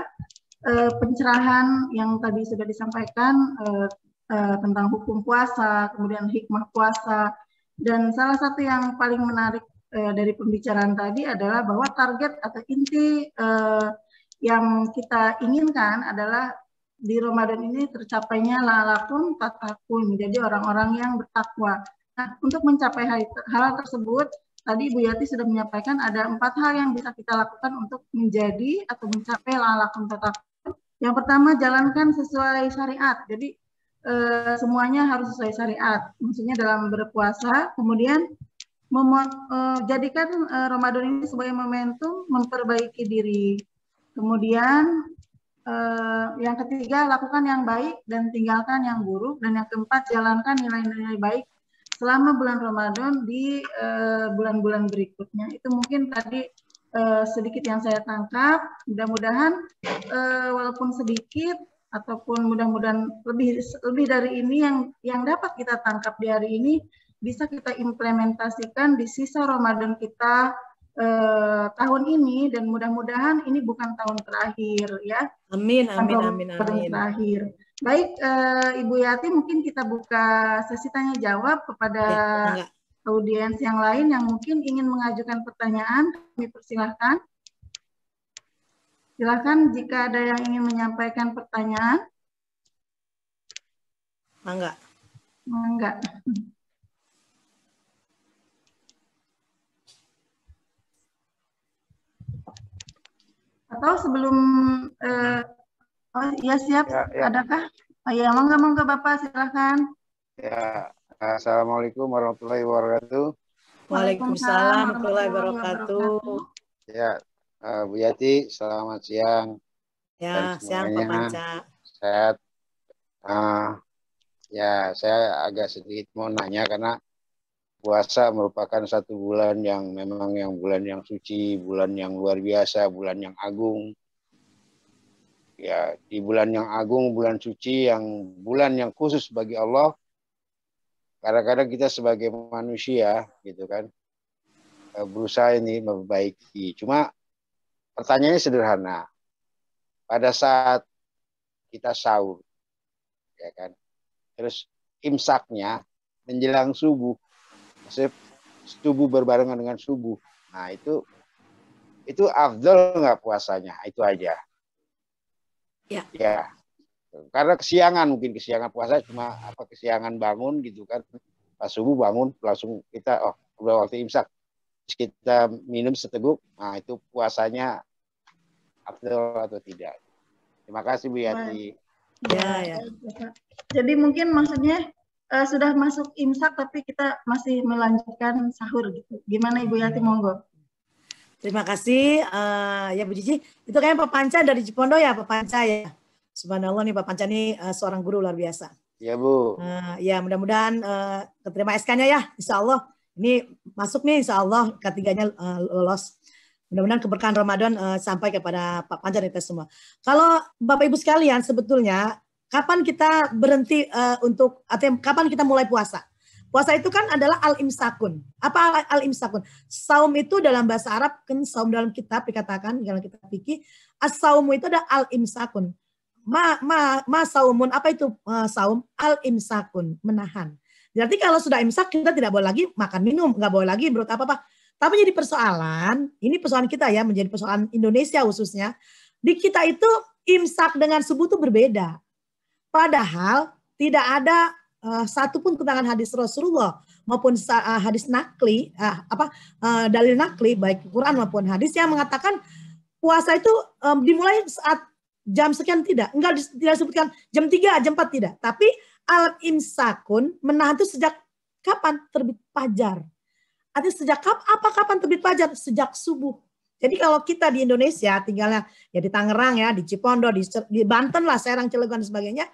eh, pencerahan yang tadi sudah disampaikan eh, eh, tentang hukum puasa, kemudian hikmah puasa dan salah satu yang paling menarik eh, dari pembicaraan tadi adalah bahwa target atau inti eh, yang kita inginkan adalah di Ramadan ini tercapainya lalakun tatakun. Jadi orang-orang yang bertakwa. Nah, untuk mencapai hal, tersebut, tadi Bu Yati sudah menyampaikan ada empat hal yang bisa kita lakukan untuk menjadi atau mencapai lalakun tatakun. Yang pertama, jalankan sesuai syariat. Jadi e, semuanya harus sesuai syariat. Maksudnya dalam berpuasa, kemudian menjadikan eh, jadikan eh, Ramadan ini sebagai momentum memperbaiki diri. Kemudian Eh, yang ketiga lakukan yang baik dan tinggalkan yang buruk dan yang keempat jalankan nilai-nilai baik selama bulan Ramadan di eh, bulan-bulan uh, berikutnya itu mungkin tadi uh, sedikit yang saya tangkap mudah-mudahan walaupun sedikit ataupun mudah-mudahan lebih lebih dari ini yang yang dapat kita tangkap di hari ini bisa kita implementasikan di sisa Ramadan kita Eh, tahun ini dan mudah-mudahan ini bukan tahun terakhir ya. Amin amin amin amin. Tahun terakhir. Baik eh, Ibu Yati mungkin kita buka sesi tanya jawab kepada ya, audiens yang lain yang mungkin ingin mengajukan pertanyaan kami persilahkan. silahkan jika ada yang ingin menyampaikan pertanyaan. enggak enggak atau sebelum eh, oh ya siap ya, ya. adakah oh, ya monggo bapak silakan ya assalamualaikum warahmatullahi wabarakatuh Waalaikumsalam warahmatullahi wabarakatuh. Ya, uh, Bu Yati, selamat siang. Ya, siang Pak Panca. Sehat. Uh, ya, saya agak sedikit mau nanya karena puasa merupakan satu bulan yang memang yang bulan yang suci, bulan yang luar biasa, bulan yang agung. Ya, di bulan yang agung, bulan suci yang bulan yang khusus bagi Allah. Kadang-kadang kita sebagai manusia gitu kan eh, berusaha ini memperbaiki. Cuma pertanyaannya sederhana. Pada saat kita sahur ya kan. Terus imsaknya menjelang subuh subuh berbarengan dengan subuh. Nah, itu itu afdol nggak puasanya? Itu aja. Ya. ya. Karena kesiangan mungkin kesiangan puasa cuma apa kesiangan bangun gitu kan. Pas subuh bangun langsung kita oh udah waktu imsak. kita minum seteguk. Nah, itu puasanya afdol atau tidak. Terima kasih Bu Yati. Ya, ya. Jadi mungkin maksudnya uh, sudah masuk imsak tapi kita masih melanjutkan sahur gitu. Gimana Ibu Yati monggo? Terima kasih uh, ya Bu Cici. Itu kayaknya Pak Panca dari Cipondo ya Pak Panca ya. Subhanallah nih Pak Panca nih uh, seorang guru luar biasa. Ya Bu. Uh, ya mudah-mudahan uh, keterima SK-nya ya Insya Allah. Ini masuk nih Insya Allah ketiganya uh, lolos. Mudah-mudahan keberkahan Ramadan uh, sampai kepada Pak Panca dan kita semua. Kalau Bapak Ibu sekalian sebetulnya kapan kita berhenti uh, untuk atau kapan kita mulai puasa? Puasa itu kan adalah al-imsakun. Apa al-imsakun? Saum itu dalam bahasa Arab kan saum dalam kitab dikatakan dalam kitab fikih as-saumu itu ada al-imsakun. Ma ma ma saumun apa itu uh, saum? Al-imsakun, menahan. Jadi kalau sudah imsak kita tidak boleh lagi makan minum, nggak boleh lagi berut apa-apa. Tapi jadi persoalan, ini persoalan kita ya, menjadi persoalan Indonesia khususnya. Di kita itu imsak dengan subuh itu berbeda Padahal tidak ada uh, satupun keterangan hadis Rasulullah maupun uh, hadis nakli uh, apa uh, dalil nakli baik Quran maupun hadis yang mengatakan puasa itu um, dimulai saat jam sekian tidak enggak tidak disebutkan jam tiga jam empat tidak tapi al imsakun menahan itu sejak kapan terbit fajar artinya sejak kap apa kapan terbit fajar sejak subuh jadi kalau kita di Indonesia tinggalnya ya di Tangerang ya, di Cipondo, di, di Banten lah, Serang, Cilegon dan sebagainya.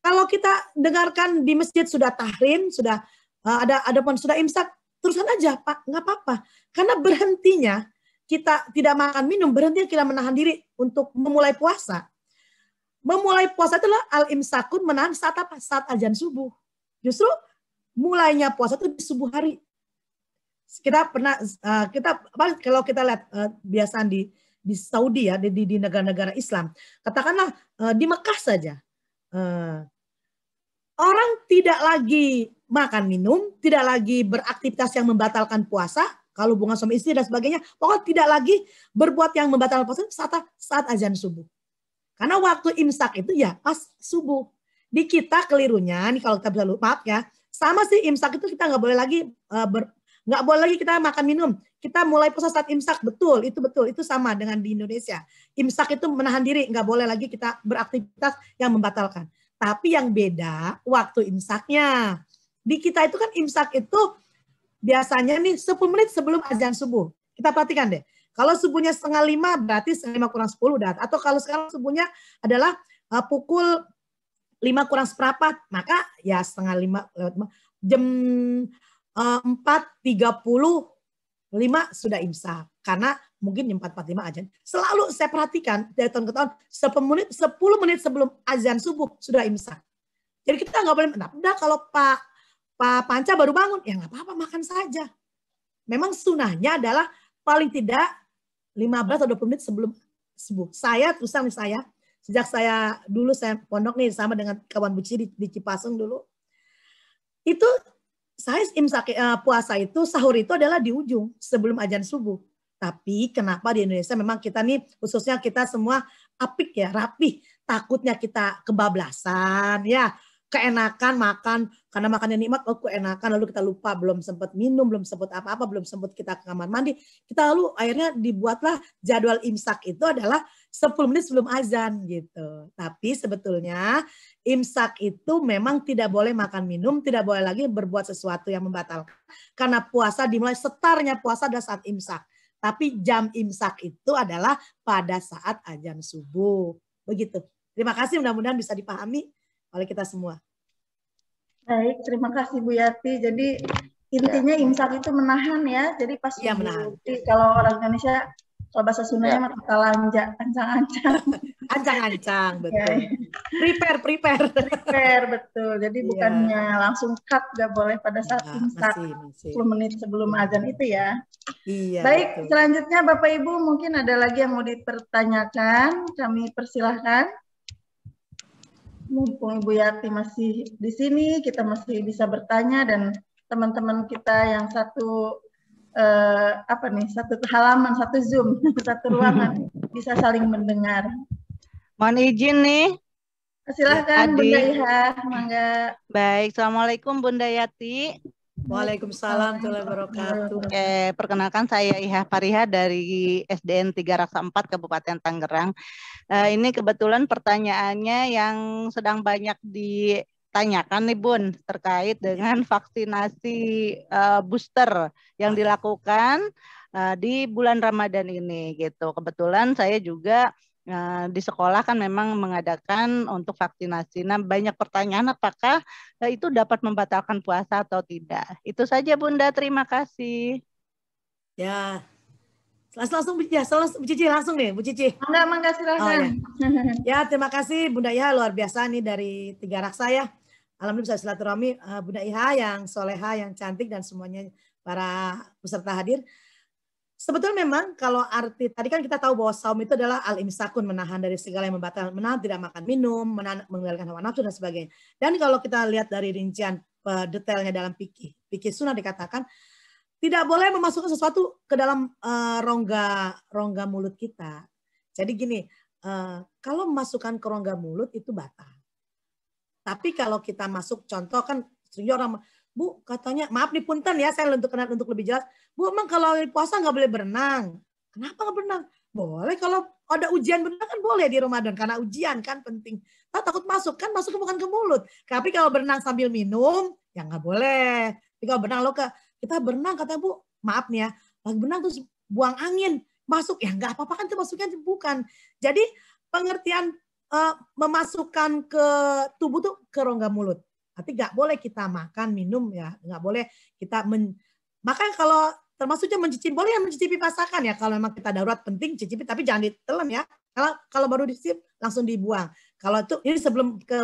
Kalau kita dengarkan di masjid sudah tahrim, sudah uh, ada ada pun sudah imsak, terusan aja Pak, nggak apa-apa. Karena berhentinya kita tidak makan minum, berhenti kita menahan diri untuk memulai puasa. Memulai puasa itu al-imsakun menahan saat apa? Saat ajan subuh. Justru mulainya puasa itu di subuh hari kita pernah uh, kita apa, kalau kita lihat uh, biasaan di di Saudi ya di di negara-negara Islam katakanlah uh, di Mekah saja uh, orang tidak lagi makan minum tidak lagi beraktivitas yang membatalkan puasa kalau hubungan suami istri dan sebagainya pokoknya tidak lagi berbuat yang membatalkan puasa saat saat azan subuh karena waktu imsak itu ya pas subuh di kita kelirunya nih kalau kita bisa lupa maaf ya sama sih imsak itu kita nggak boleh lagi uh, ber, Nggak boleh lagi kita makan minum. Kita mulai puasa saat imsak, betul, itu betul, itu sama dengan di Indonesia. Imsak itu menahan diri, nggak boleh lagi kita beraktivitas yang membatalkan. Tapi yang beda waktu imsaknya. Di kita itu kan imsak itu biasanya nih 10 menit sebelum azan subuh. Kita perhatikan deh. Kalau subuhnya setengah lima berarti setengah lima kurang sepuluh dan atau kalau sekarang subuhnya adalah uh, pukul lima kurang seperempat maka ya setengah lima lewat eh, jam tiga puluh lima sudah imsak. Karena mungkin 4.45 empat lima azan. Selalu saya perhatikan dari tahun ke tahun, 10 menit, 10 menit sebelum azan subuh sudah imsak. Jadi kita nggak boleh, nah, udah kalau Pak Pak Panca baru bangun, ya nggak apa-apa makan saja. Memang sunahnya adalah paling tidak 15 atau 20 menit sebelum subuh. Saya terusan saya, sejak saya dulu saya pondok nih sama dengan kawan buci di, di Cipasung dulu, itu saya imsak uh, eh, puasa itu sahur itu adalah di ujung sebelum ajan subuh. Tapi kenapa di Indonesia memang kita nih khususnya kita semua apik ya, rapih. Takutnya kita kebablasan ya, keenakan makan karena makannya nikmat oh keenakan lalu kita lupa belum sempat minum belum sempat apa-apa belum sempat kita ke kamar mandi kita lalu akhirnya dibuatlah jadwal imsak itu adalah 10 menit sebelum azan gitu tapi sebetulnya imsak itu memang tidak boleh makan minum tidak boleh lagi berbuat sesuatu yang membatalkan karena puasa dimulai setarnya puasa adalah saat imsak tapi jam imsak itu adalah pada saat azan subuh begitu terima kasih mudah-mudahan bisa dipahami oleh kita semua. Baik, terima kasih Bu Yati. Jadi ya. intinya ya. imsak itu menahan ya. Jadi pas ya, menahan. Di, kalau orang Indonesia kalau bahasa Sundanya ya. kata lanjak, ancang-ancang. ancang-ancang, betul. Ya. prepare, prepare. prepare, betul. Jadi ya. bukannya langsung cut, nggak boleh pada saat nah, imsak. 10 menit sebelum ya. azan itu ya. Iya. Baik, betul. selanjutnya Bapak Ibu mungkin ada lagi yang mau dipertanyakan. Kami persilahkan mumpung Ibu Yati masih di sini, kita masih bisa bertanya dan teman-teman kita yang satu eh, apa nih satu halaman, satu zoom, satu ruangan bisa saling mendengar. Mohon izin nih. Silahkan Bunda Iha, mangga. Baik, assalamualaikum Bunda Yati. Waalaikumsalam warahmatullahi wabarakatuh. perkenalkan saya Iha Fariha dari SDN 3 Raksa 4 Kabupaten Tangerang. Eh, ini kebetulan pertanyaannya yang sedang banyak ditanyakan nih Bun terkait dengan vaksinasi eh, booster yang dilakukan eh, di bulan Ramadan ini gitu. Kebetulan saya juga Nah, di sekolah kan memang mengadakan untuk vaksinasi. Nah, banyak pertanyaan apakah eh, itu dapat membatalkan puasa atau tidak. Itu saja Bunda, terima kasih. Ya. Langsung ya. langsung ya, langsung Bu Cici langsung nih, Bu Cici. Mangga, mangga silakan. Oh, ya. ya, terima kasih Bunda Iha luar biasa nih dari Tiga Raksa ya. Alhamdulillah bisa silaturahmi eh, Bunda Iha yang soleha, yang cantik dan semuanya para peserta hadir. Sebetulnya memang kalau arti tadi kan kita tahu bahwa saum itu adalah al imsakun menahan dari segala yang membatalkan menahan tidak makan minum menahan, mengendalikan hawa nafsu dan sebagainya. Dan kalau kita lihat dari rincian uh, detailnya dalam pikir pikir sunnah dikatakan tidak boleh memasukkan sesuatu ke dalam uh, rongga rongga mulut kita. Jadi gini uh, kalau memasukkan ke rongga mulut itu batal. Tapi kalau kita masuk contoh kan sering orang Bu, katanya, maaf nih punten ya, saya untuk kenal untuk lebih jelas. Bu, emang kalau puasa nggak boleh berenang? Kenapa nggak berenang? Boleh kalau ada ujian berenang kan boleh di Ramadan karena ujian kan penting. Tak takut masuk kan masuk bukan ke mulut. Tapi kalau berenang sambil minum ya nggak boleh. Tapi kalau berenang lo ke kita berenang kata Bu, maaf nih ya, lagi berenang terus buang angin masuk ya nggak apa-apa kan itu masuknya bukan. Jadi pengertian uh, memasukkan ke tubuh tuh ke rongga mulut. Nanti nggak boleh kita makan, minum ya, nggak boleh kita men Makanya kalau termasuknya mencicipi, boleh ya mencicipi masakan ya kalau memang kita darurat penting cicipi tapi jangan ditelan ya. Kalau kalau baru dicicip langsung dibuang. Kalau itu ini sebelum ke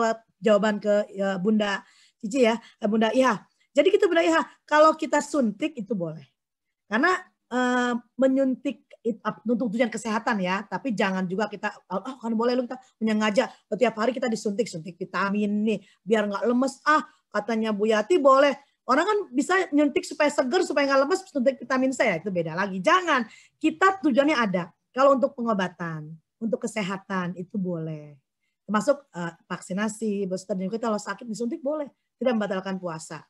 jawaban ke ya, Bunda Cici ya, eh, Bunda Iha. Jadi kita gitu, Bunda Iha, kalau kita suntik itu boleh. Karena e, menyuntik untuk tujuan kesehatan ya, tapi jangan juga kita oh kan boleh lu kita menyengaja setiap hari kita disuntik suntik vitamin nih biar nggak lemes ah katanya Bu Yati boleh Orang kan bisa nyuntik supaya seger, supaya nggak lemes, suntik vitamin C ya, itu beda lagi. Jangan, kita tujuannya ada. Kalau untuk pengobatan, untuk kesehatan, itu boleh. Termasuk uh, vaksinasi, booster, dan juga kalau sakit disuntik boleh. Tidak membatalkan puasa.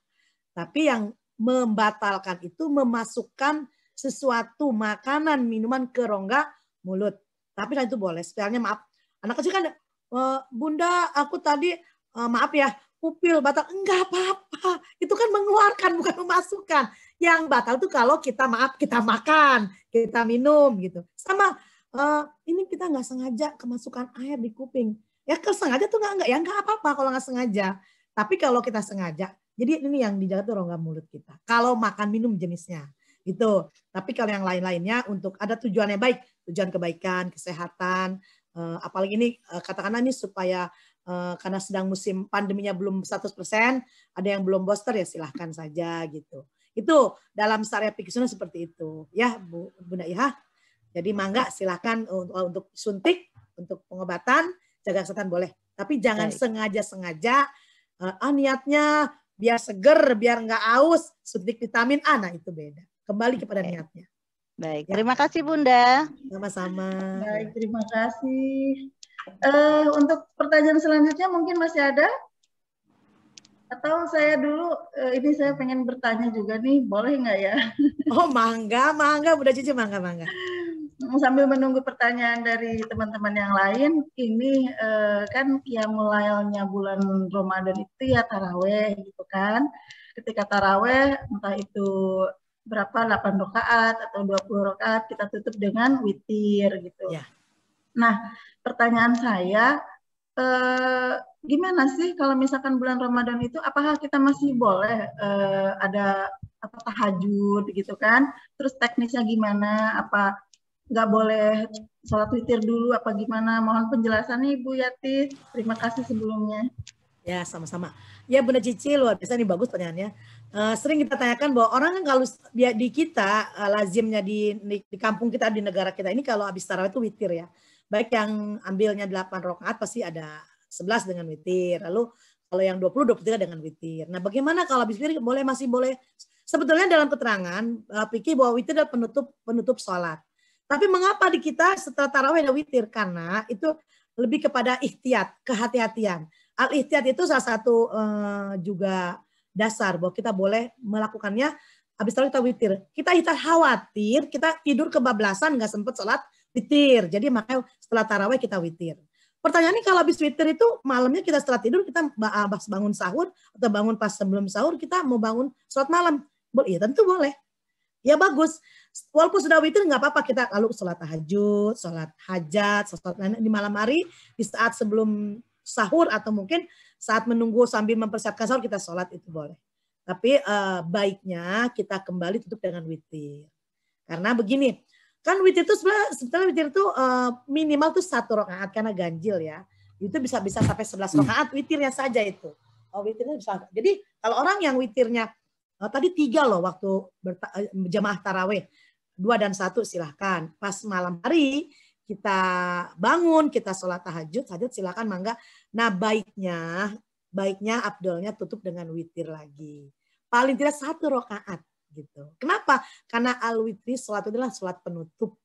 Tapi yang membatalkan itu memasukkan sesuatu makanan minuman ke rongga mulut. Tapi nah itu boleh. Spelnya maaf. Anak kecil kan e, bunda aku tadi e, maaf ya pupil batal enggak apa-apa itu kan mengeluarkan bukan memasukkan yang batal tuh kalau kita maaf kita makan kita minum gitu sama eh, ini kita nggak sengaja kemasukan air di kuping ya kalau sengaja tuh nggak nggak ya nggak apa-apa kalau nggak sengaja tapi kalau kita sengaja jadi ini yang dijaga tuh rongga mulut kita kalau makan minum jenisnya gitu. Tapi kalau yang lain-lainnya untuk ada tujuannya baik, tujuan kebaikan, kesehatan, uh, apalagi ini uh, katakanlah ini supaya uh, karena sedang musim pandeminya belum 100%, ada yang belum booster ya silahkan saja gitu. Itu dalam area fikih seperti itu ya Bu Bunda Iha. Jadi mangga silahkan untuk, untuk suntik, untuk pengobatan, jaga kesehatan boleh. Tapi jangan sengaja-sengaja uh, ah, niatnya biar seger, biar nggak aus, suntik vitamin A, nah itu beda kembali kepada okay. niatnya. Baik, ya. terima kasih Bunda. Sama-sama. Baik, terima kasih. Uh, untuk pertanyaan selanjutnya mungkin masih ada? Atau saya dulu, uh, ini saya pengen bertanya juga nih, boleh nggak ya? Oh, mangga, mangga, Bunda Cici, mangga, mangga. Mm, sambil menunggu pertanyaan dari teman-teman yang lain, ini uh, kan ya mulainya bulan Ramadan itu ya taraweh gitu kan. Ketika taraweh, entah itu berapa 8 rakaat atau 20 rakaat kita tutup dengan witir gitu. Ya. Nah, pertanyaan saya eh, gimana sih kalau misalkan bulan Ramadan itu apakah kita masih boleh eh, ada apa tahajud gitu kan? Terus teknisnya gimana? Apa nggak boleh sholat witir dulu apa gimana? Mohon penjelasannya Ibu Yati. Terima kasih sebelumnya. Ya, sama-sama. Ya, Bunda Cici, luar biasa nih bagus pertanyaannya. Uh, sering kita tanyakan bahwa orang kan kalau di kita, uh, lazimnya di, di, di kampung kita, di negara kita ini kalau habis tarawih itu witir ya. Baik yang ambilnya 8 rokaat pasti ada 11 dengan witir. Lalu kalau yang 20, 23 dengan witir. Nah, bagaimana kalau habis witir boleh masih boleh? Sebetulnya dalam keterangan, uh, pikir bahwa witir adalah penutup penutup sholat. Tapi mengapa di kita setelah tarawih ada witir? Karena itu lebih kepada ikhtiat, kehati-hatian al ihtiyat itu salah satu uh, juga dasar bahwa kita boleh melakukannya habis itu kita witir. Kita kita khawatir, kita tidur kebablasan nggak sempat sholat witir. Jadi makanya setelah taraweh kita witir. Pertanyaannya kalau habis witir itu malamnya kita setelah tidur kita ah, pas bangun sahur atau bangun pas sebelum sahur kita mau bangun sholat malam. Boleh, ya tentu boleh. Ya bagus. Walaupun sudah witir nggak apa-apa kita lalu sholat tahajud, sholat hajat, sholat di malam hari di saat sebelum sahur atau mungkin saat menunggu sambil mempersiapkan sahur kita sholat itu boleh. Tapi uh, baiknya kita kembali tutup dengan witir. Karena begini, kan witir itu sebenarnya sebenarnya witir itu uh, minimal tuh satu rakaat karena ganjil ya. Itu bisa bisa sampai sebelas hmm. rakaat witirnya saja itu. Oh, witirnya bisa. Jadi kalau orang yang witirnya oh, tadi tiga loh waktu berta, eh, jemaah taraweh dua dan satu silahkan. Pas malam hari kita bangun, kita sholat tahajud, tahajud silakan mangga. Nah baiknya, baiknya abdolnya tutup dengan witir lagi. Paling tidak satu rokaat gitu. Kenapa? Karena al-witri sholat itu adalah sholat penutup.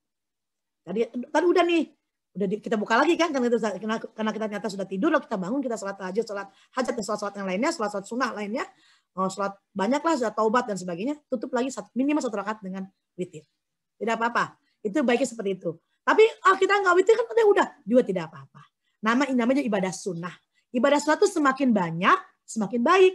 Tadi, tadi udah nih, udah di, kita buka lagi kan karena kita, karena kita ternyata sudah tidur loh kita bangun kita sholat tahajud sholat hajat dan sholat sholat yang lainnya sholat sholat sunnah lainnya oh, sholat banyaklah sudah taubat dan sebagainya tutup lagi satu, minimal satu rokaat dengan witir tidak apa apa itu baiknya seperti itu tapi ah, kita nggak witir kan udah udah juga tidak apa-apa. Nama namanya ibadah sunnah. Ibadah sunnah itu semakin banyak, semakin baik.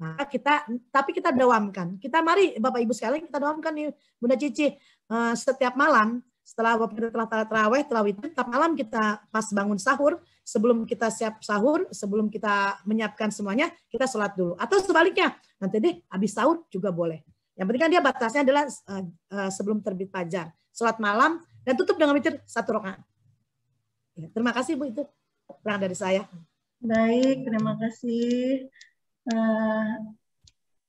Maka kita, tapi kita doamkan Kita mari Bapak Ibu sekalian kita doamkan nih Bunda Cici uh, setiap malam setelah Bapak kita telah terawih, telah witir, setiap malam kita pas bangun sahur, sebelum kita siap sahur, sebelum kita menyiapkan semuanya, kita sholat dulu. Atau sebaliknya, nanti deh habis sahur juga boleh. Yang penting kan dia batasnya adalah uh, uh, sebelum terbit fajar. Sholat malam dan tutup dengan witir satu rakaat. Ya, terima kasih Bu itu perang dari saya. Baik, terima kasih. Uh,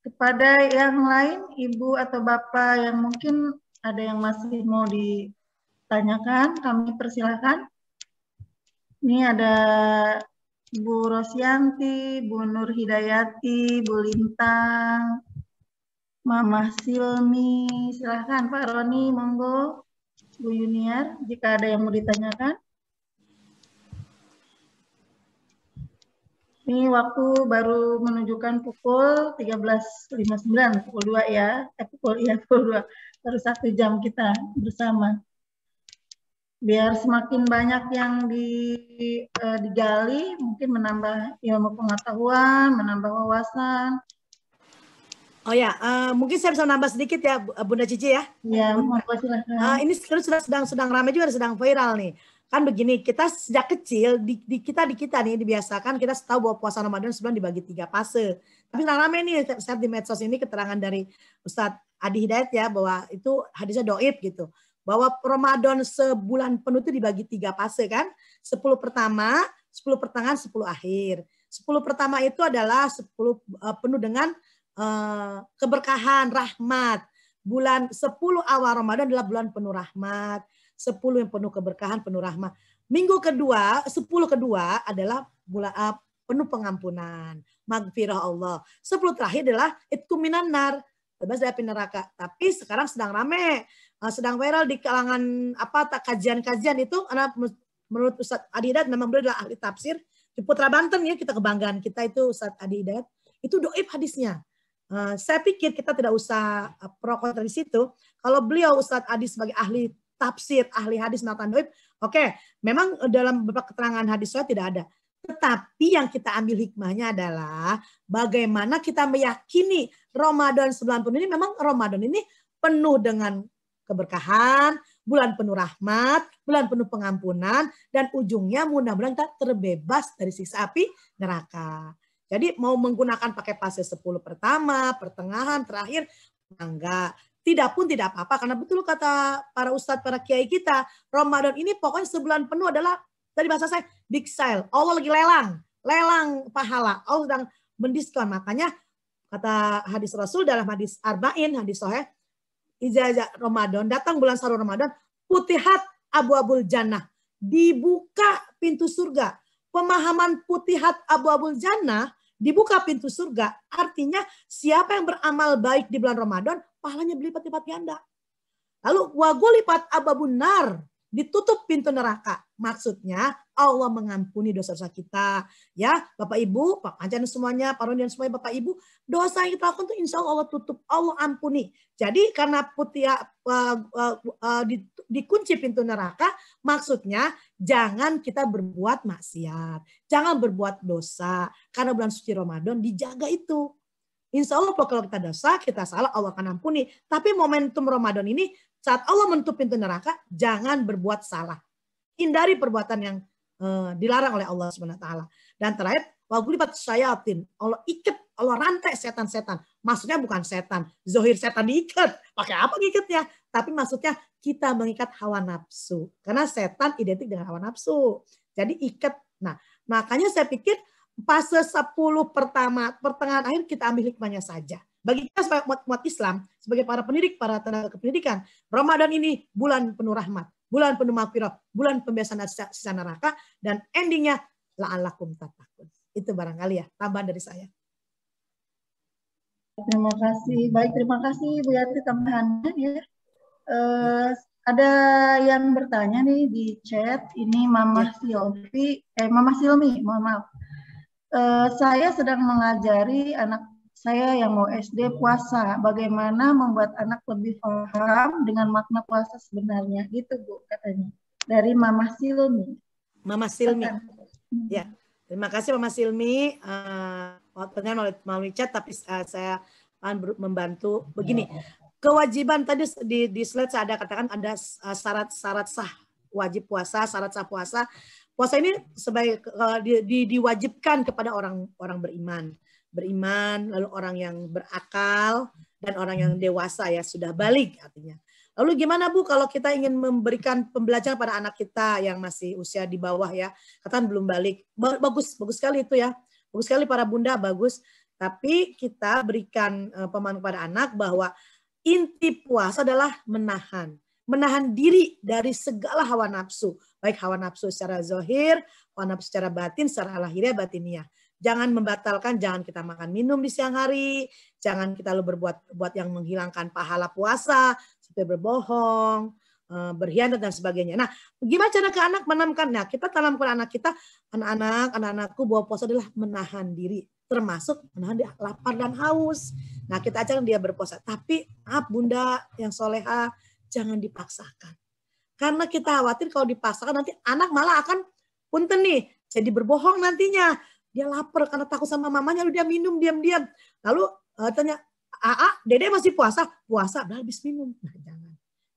kepada yang lain, Ibu atau Bapak yang mungkin ada yang masih mau ditanyakan, kami persilahkan. Ini ada Bu Rosyanti, Bu Nur Hidayati, Bu Lintang, Mama Silmi, silahkan Pak Roni, monggo. Bu Yuniar, jika ada yang mau ditanyakan. Ini waktu baru menunjukkan pukul 13.59, pukul 2 ya. Eh, pukul, ya, pukul 2. Baru satu jam kita bersama. Biar semakin banyak yang di, eh, digali, mungkin menambah ilmu pengetahuan, menambah wawasan, Oh ya, uh, mungkin saya bisa nambah sedikit ya Bunda Cici ya. Iya, uh, ini sekarang sudah sedang sedang ramai juga sedang viral nih. Kan begini, kita sejak kecil di, di kita di kita nih dibiasakan kita tahu bahwa puasa Ramadan sebenarnya dibagi tiga fase. Tapi sedang ramai nih saat di medsos ini keterangan dari Ustadz Adi Hidayat ya bahwa itu hadisnya doib gitu. Bahwa Ramadan sebulan penuh itu dibagi tiga fase kan. Sepuluh pertama, sepuluh pertengahan, sepuluh akhir. Sepuluh pertama itu adalah sepuluh eh, penuh dengan Eh, keberkahan, rahmat. Bulan 10 awal Ramadan adalah bulan penuh rahmat, 10 yang penuh keberkahan, penuh rahmat. Minggu kedua, 10 kedua adalah bulan uh, penuh pengampunan, magfirah Allah. 10 terakhir adalah itu minan nar, bebas dari neraka. Tapi sekarang sedang rame, eh, sedang viral di kalangan apa tak kajian-kajian itu karena menurut Ustaz Adidat memang beliau adalah ahli tafsir di Putra Banten ya kita kebanggaan kita itu Ustaz Adidat. itu doib hadisnya Uh, saya pikir kita tidak usah eh, pro kontra di situ. Kalau beliau Ustadz Adi sebagai ahli tafsir, ahli hadis melakukan doib, oke, okay, memang eh, dalam beberapa keterangan hadis saya tidak ada. Tetapi yang kita ambil hikmahnya adalah bagaimana kita meyakini Ramadan 90 ini memang Ramadan ini penuh dengan keberkahan, bulan penuh rahmat, bulan penuh pengampunan, dan ujungnya mudah-mudahan kita terbebas dari siksa api neraka. Jadi mau menggunakan pakai fase 10 pertama, pertengahan, terakhir, enggak. Tidak pun tidak apa-apa karena betul kata para ustadz, para kiai kita, Ramadan ini pokoknya sebulan penuh adalah tadi bahasa saya big sale. Allah lagi lelang, lelang pahala. Allah sedang mendiskon. Makanya kata hadis Rasul dalam hadis Arba'in, hadis Soheh, ijazah Ramadan, datang bulan sahur Ramadan, putihat abu-abul jannah. Dibuka pintu surga. Pemahaman putihat abu-abul jannah dibuka pintu surga. Artinya siapa yang beramal baik di bulan Ramadan, pahalanya berlipat-lipat ganda. Lalu wagul lipat ababunar ditutup pintu neraka. Maksudnya Allah mengampuni dosa-dosa kita. Ya, Bapak Ibu, Pak Panjan semuanya, Pak Roni dan semuanya Bapak Ibu, dosa yang kita lakukan itu insya Allah Allah tutup, Allah ampuni. Jadi karena putih uh, uh, uh, di, dikunci pintu neraka, maksudnya jangan kita berbuat maksiat, jangan berbuat dosa. Karena bulan suci Ramadan dijaga itu. Insya Allah kalau kita dosa, kita salah, Allah akan ampuni. Tapi momentum Ramadan ini saat Allah menutup pintu neraka, jangan berbuat salah. Hindari perbuatan yang uh, dilarang oleh Allah Subhanahu taala. Dan terakhir, waglibat syayatin. Allah ikat, Allah rantai setan-setan. Maksudnya bukan setan, zohir setan diikat. Pakai apa ngikatnya? Tapi maksudnya kita mengikat hawa nafsu. Karena setan identik dengan hawa nafsu. Jadi ikat. Nah, makanya saya pikir fase 10 pertama, pertengahan akhir kita ambil hikmahnya saja. Bagi kita sebagai umat, umat Islam, sebagai para pendidik, para tenaga kependidikan, Ramadan ini bulan penuh rahmat, bulan penuh maafirah, bulan pembebasan sisa neraka, dan endingnya la'alakum tatakun. Itu barangkali ya, tambahan dari saya. Terima kasih. Baik, terima kasih Bu Yati tambahannya ya. Uh, ada yang bertanya nih di chat ini Mama ya. Silvi eh Mama Silmi mohon maaf uh, saya sedang mengajari anak saya yang mau SD puasa, bagaimana membuat anak lebih paham dengan makna puasa sebenarnya, gitu Bu katanya. Dari Mama Silmi. Mama Silmi. Ya, terima kasih Mama Silmi. Uh, melalui, melalui chat, tapi uh, saya akan membantu. Begini, iya, iya. kewajiban tadi di, di slide saya ada katakan ada syarat-syarat eh, sah wajib puasa, syarat sah puasa. Puasa ini sebagai uh, di, di, diwajibkan kepada orang orang beriman beriman, lalu orang yang berakal, dan orang yang dewasa ya sudah balik artinya. Lalu gimana Bu kalau kita ingin memberikan pembelajaran pada anak kita yang masih usia di bawah ya, katakan belum balik. Bagus, bagus sekali itu ya. Bagus sekali para bunda, bagus. Tapi kita berikan eh, pemahaman kepada anak bahwa inti puasa adalah menahan. Menahan diri dari segala hawa nafsu. Baik hawa nafsu secara zohir, hawa nafsu secara batin, secara lahiriah, batiniah jangan membatalkan, jangan kita makan minum di siang hari, jangan kita lo berbuat buat yang menghilangkan pahala puasa, seperti berbohong, eh, berkhianat dan sebagainya. Nah, gimana cara ke anak menanamkan? Nah, kita tanamkan anak kita, anak-anak, anak-anakku bahwa puasa adalah menahan diri, termasuk menahan dia lapar dan haus. Nah, kita ajarkan dia berpuasa. Tapi, maaf bunda yang soleha, jangan dipaksakan. Karena kita khawatir kalau dipaksakan nanti anak malah akan punten nih, jadi berbohong nantinya dia lapar karena takut sama mamanya, lalu dia minum diam-diam. Lalu uh, tanya, AA, Dede masih puasa? Puasa, udah habis minum. Nah, jangan.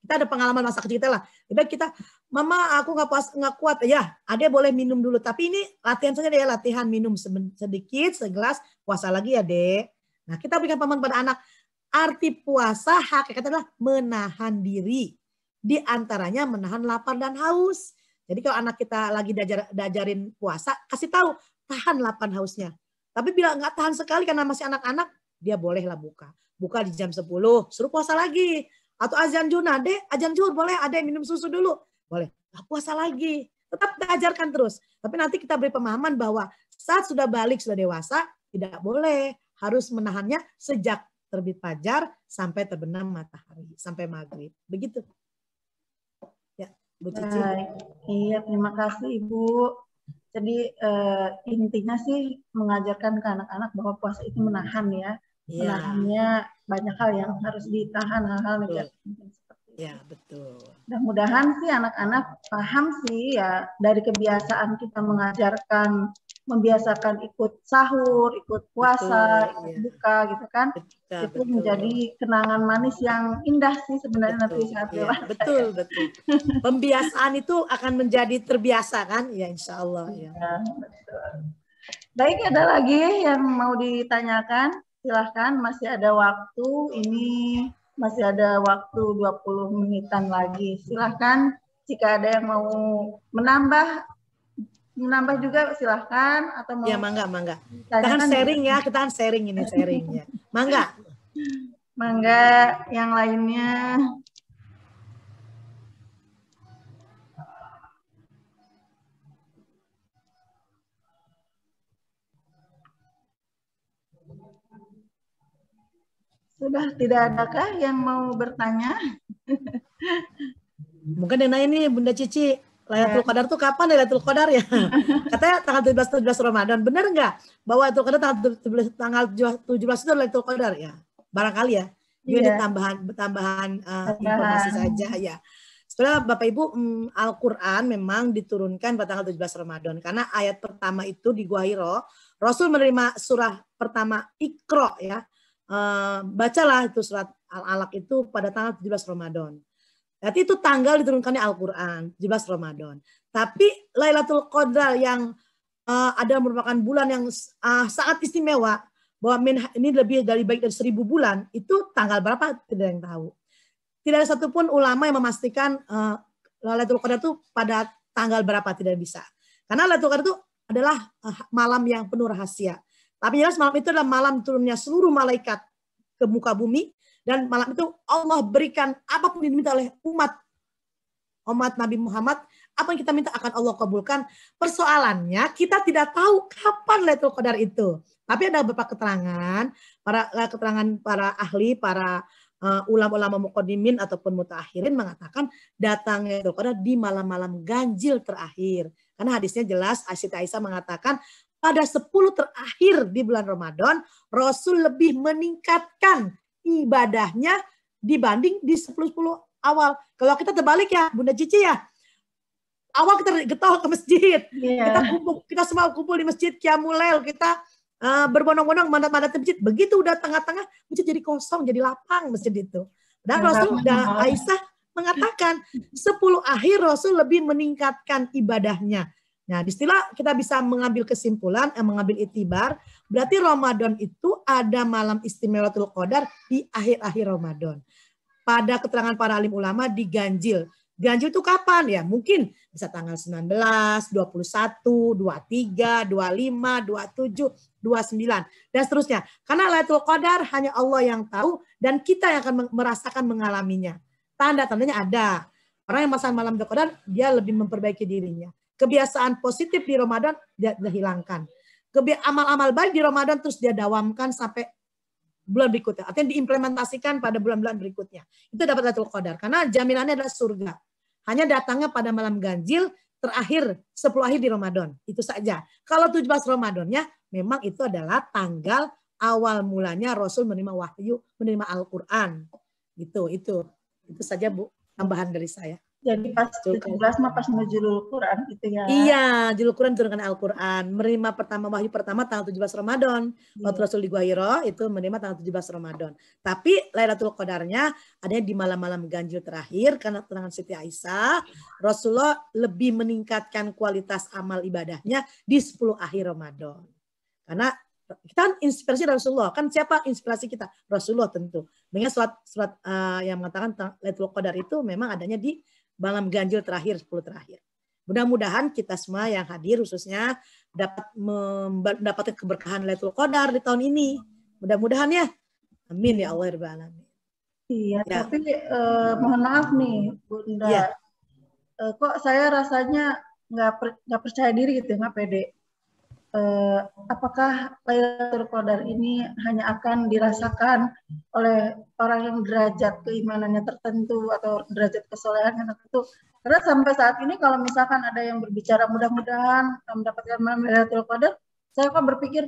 Kita ada pengalaman masa kecil kita lah. Jadi kita, Mama aku nggak puas nggak kuat. Ya, ada boleh minum dulu. Tapi ini latihan saja ya latihan minum sedikit, segelas, puasa lagi ya, Dek. Nah, kita berikan paman pada anak. Arti puasa hakikatnya adalah menahan diri. Di antaranya menahan lapar dan haus. Jadi kalau anak kita lagi dajar, dajarin puasa, kasih tahu tahan lapan hausnya. Tapi bila nggak tahan sekali karena masih anak-anak, dia bolehlah buka. Buka di jam 10, suruh puasa lagi. Atau azan juna, deh azan juhur boleh ada yang minum susu dulu. Boleh, nah, puasa lagi. Tetap diajarkan terus. Tapi nanti kita beri pemahaman bahwa saat sudah balik, sudah dewasa, tidak boleh. Harus menahannya sejak terbit fajar sampai terbenam matahari, sampai maghrib. Begitu. Ya, Bu Cici. Baik. Iya, terima kasih Ibu. Jadi uh, intinya sih mengajarkan ke anak-anak bahwa puasa itu menahan ya. Yeah. Menahannya banyak hal yang harus ditahan hal-hal negatif seperti Ya, betul. Mudah-mudahan sih anak-anak paham sih ya dari kebiasaan kita mengajarkan membiasakan ikut sahur, ikut puasa, betul, ikut iya. buka gitu kan. Betul, itu betul. menjadi kenangan manis yang indah sih sebenarnya betul, nanti saat iya. Betul, betul. Pembiasaan itu akan menjadi terbiasa kan? Ya insya Allah. Ya. ya betul. Baik, ada lagi yang mau ditanyakan? Silahkan, masih ada waktu. Ini masih ada waktu 20 menitan lagi. Silahkan jika ada yang mau menambah menambah juga silahkan atau mau ya mangga mangga kita kan sharing ya kita kan sharing ini sharing ya mangga mangga yang lainnya sudah tidak adakah yang mau bertanya mungkin yang lainnya nih Bunda Cici Laylatul iya. Qadar tuh kapan Laylatul Qadar ya? Katanya tanggal 17 17 Ramadan. Benar nggak bahwa Laylatul Qadar tanggal 17 tanggal 17 itu Laylatul Qadar ya? Barangkali ya. Ini yeah. tambahan tambahan uh, informasi saja ya. Setelah Bapak Ibu mm, Al-Qur'an memang diturunkan pada tanggal 17 Ramadan karena ayat pertama itu di Gua Hiro, Rasul menerima surah pertama Iqra ya. Uh, bacalah itu surat Al-Alaq itu pada tanggal 17 Ramadan. Berarti itu tanggal diturunkannya Al-Quran, 17 Ramadan. Tapi Lailatul Qadar yang uh, ada merupakan bulan yang uh, sangat istimewa, bahwa ini lebih dari baik dari seribu bulan, itu tanggal berapa tidak yang tahu. Tidak ada satupun ulama yang memastikan uh, eh, Lailatul Qadar itu pada tanggal berapa, tidak bisa. Karena Lailatul Qadar itu adalah uh, malam yang penuh rahasia. Tapi jelas malam itu adalah malam turunnya seluruh malaikat ke muka bumi dan malam itu Allah berikan apapun yang diminta oleh umat umat Nabi Muhammad, apa yang kita minta akan Allah kabulkan. Persoalannya kita tidak tahu kapan Lailatul Qadar itu. Tapi ada beberapa keterangan, para eh, keterangan para ahli, para uh, ulama-ulama mukodimin ataupun mutaakhirin mengatakan datangnya Lailatul Qadar di malam-malam ganjil terakhir. Karena hadisnya jelas Asyita Aisyah mengatakan pada 10 terakhir di bulan Ramadan, Rasul lebih meningkatkan ibadahnya dibanding di 10-10 awal. Kalau kita terbalik ya, Bunda Cici ya, awal kita getol ke masjid, yeah. kita kumpul, kita semua kumpul di masjid Kiamulail, kita uh, berbondong-bondong mandat-mandat masjid. Begitu udah tengah-tengah, masjid jadi kosong, jadi lapang masjid itu. Dan Rasul dan Aisyah mengatakan 10 akhir Rasul lebih meningkatkan ibadahnya Nah, istilah kita bisa mengambil kesimpulan, eh, mengambil itibar, berarti Ramadan itu ada malam istimewa tul qadar di akhir-akhir Ramadan. Pada keterangan para alim ulama di ganjil. Ganjil itu kapan ya? Mungkin bisa tanggal 19, 21, 23, 25, 27, 29 dan seterusnya. Karena Lailatul Qadar hanya Allah yang tahu dan kita yang akan merasakan mengalaminya. Tanda-tandanya ada. Orang yang merasakan malam Qadar dia lebih memperbaiki dirinya. Kebiasaan positif di Ramadan dia, dia hilangkan. Amal-amal baik di Ramadan terus dia dawamkan sampai bulan berikutnya. Artinya diimplementasikan pada bulan-bulan berikutnya. Itu dapat Lailatul Qadar. Karena jaminannya adalah surga. Hanya datangnya pada malam ganjil terakhir sepuluh akhir di Ramadan. Itu saja. Kalau 17 Ramadannya memang itu adalah tanggal awal mulanya Rasul menerima wahyu, menerima Al-Qur'an. Gitu, itu. Itu saja Bu, tambahan dari saya jadi pas 17 gitu kan. mah pas menuju julul Quran gitu ya. Iya, julul Quran turunkan Al-Quran. Menerima pertama wahyu pertama tanggal 17 Ramadan. Hmm. Waktu Rasul di Guairo itu menerima tanggal 17 Ramadan. Tapi Lailatul Qadarnya ada di malam-malam ganjil terakhir karena tenangan Siti Aisyah, Rasulullah lebih meningkatkan kualitas amal ibadahnya di 10 akhir Ramadan. Karena kita kan inspirasi Rasulullah kan siapa inspirasi kita Rasulullah tentu. Mengingat surat surat uh, yang mengatakan Lailatul Qadar itu memang adanya di malam ganjil terakhir 10 terakhir. Mudah-mudahan kita semua yang hadir khususnya dapat mendapatkan keberkahan Lailatul Qadar di tahun ini. Mudah-mudahan ya. Amin ya Allah Rabbal Iya, ya. tapi eh, mohon maaf nih Bunda. Ya. Eh, kok saya rasanya nggak per, percaya diri gitu, nggak ya, pede eh, apakah Lailatul Qadar ini hanya akan dirasakan oleh orang yang derajat keimanannya tertentu atau derajat kesolehannya tertentu. Karena sampai saat ini kalau misalkan ada yang berbicara mudah-mudahan eh, mendapatkan malam Lailatul Qadar, saya kok kan berpikir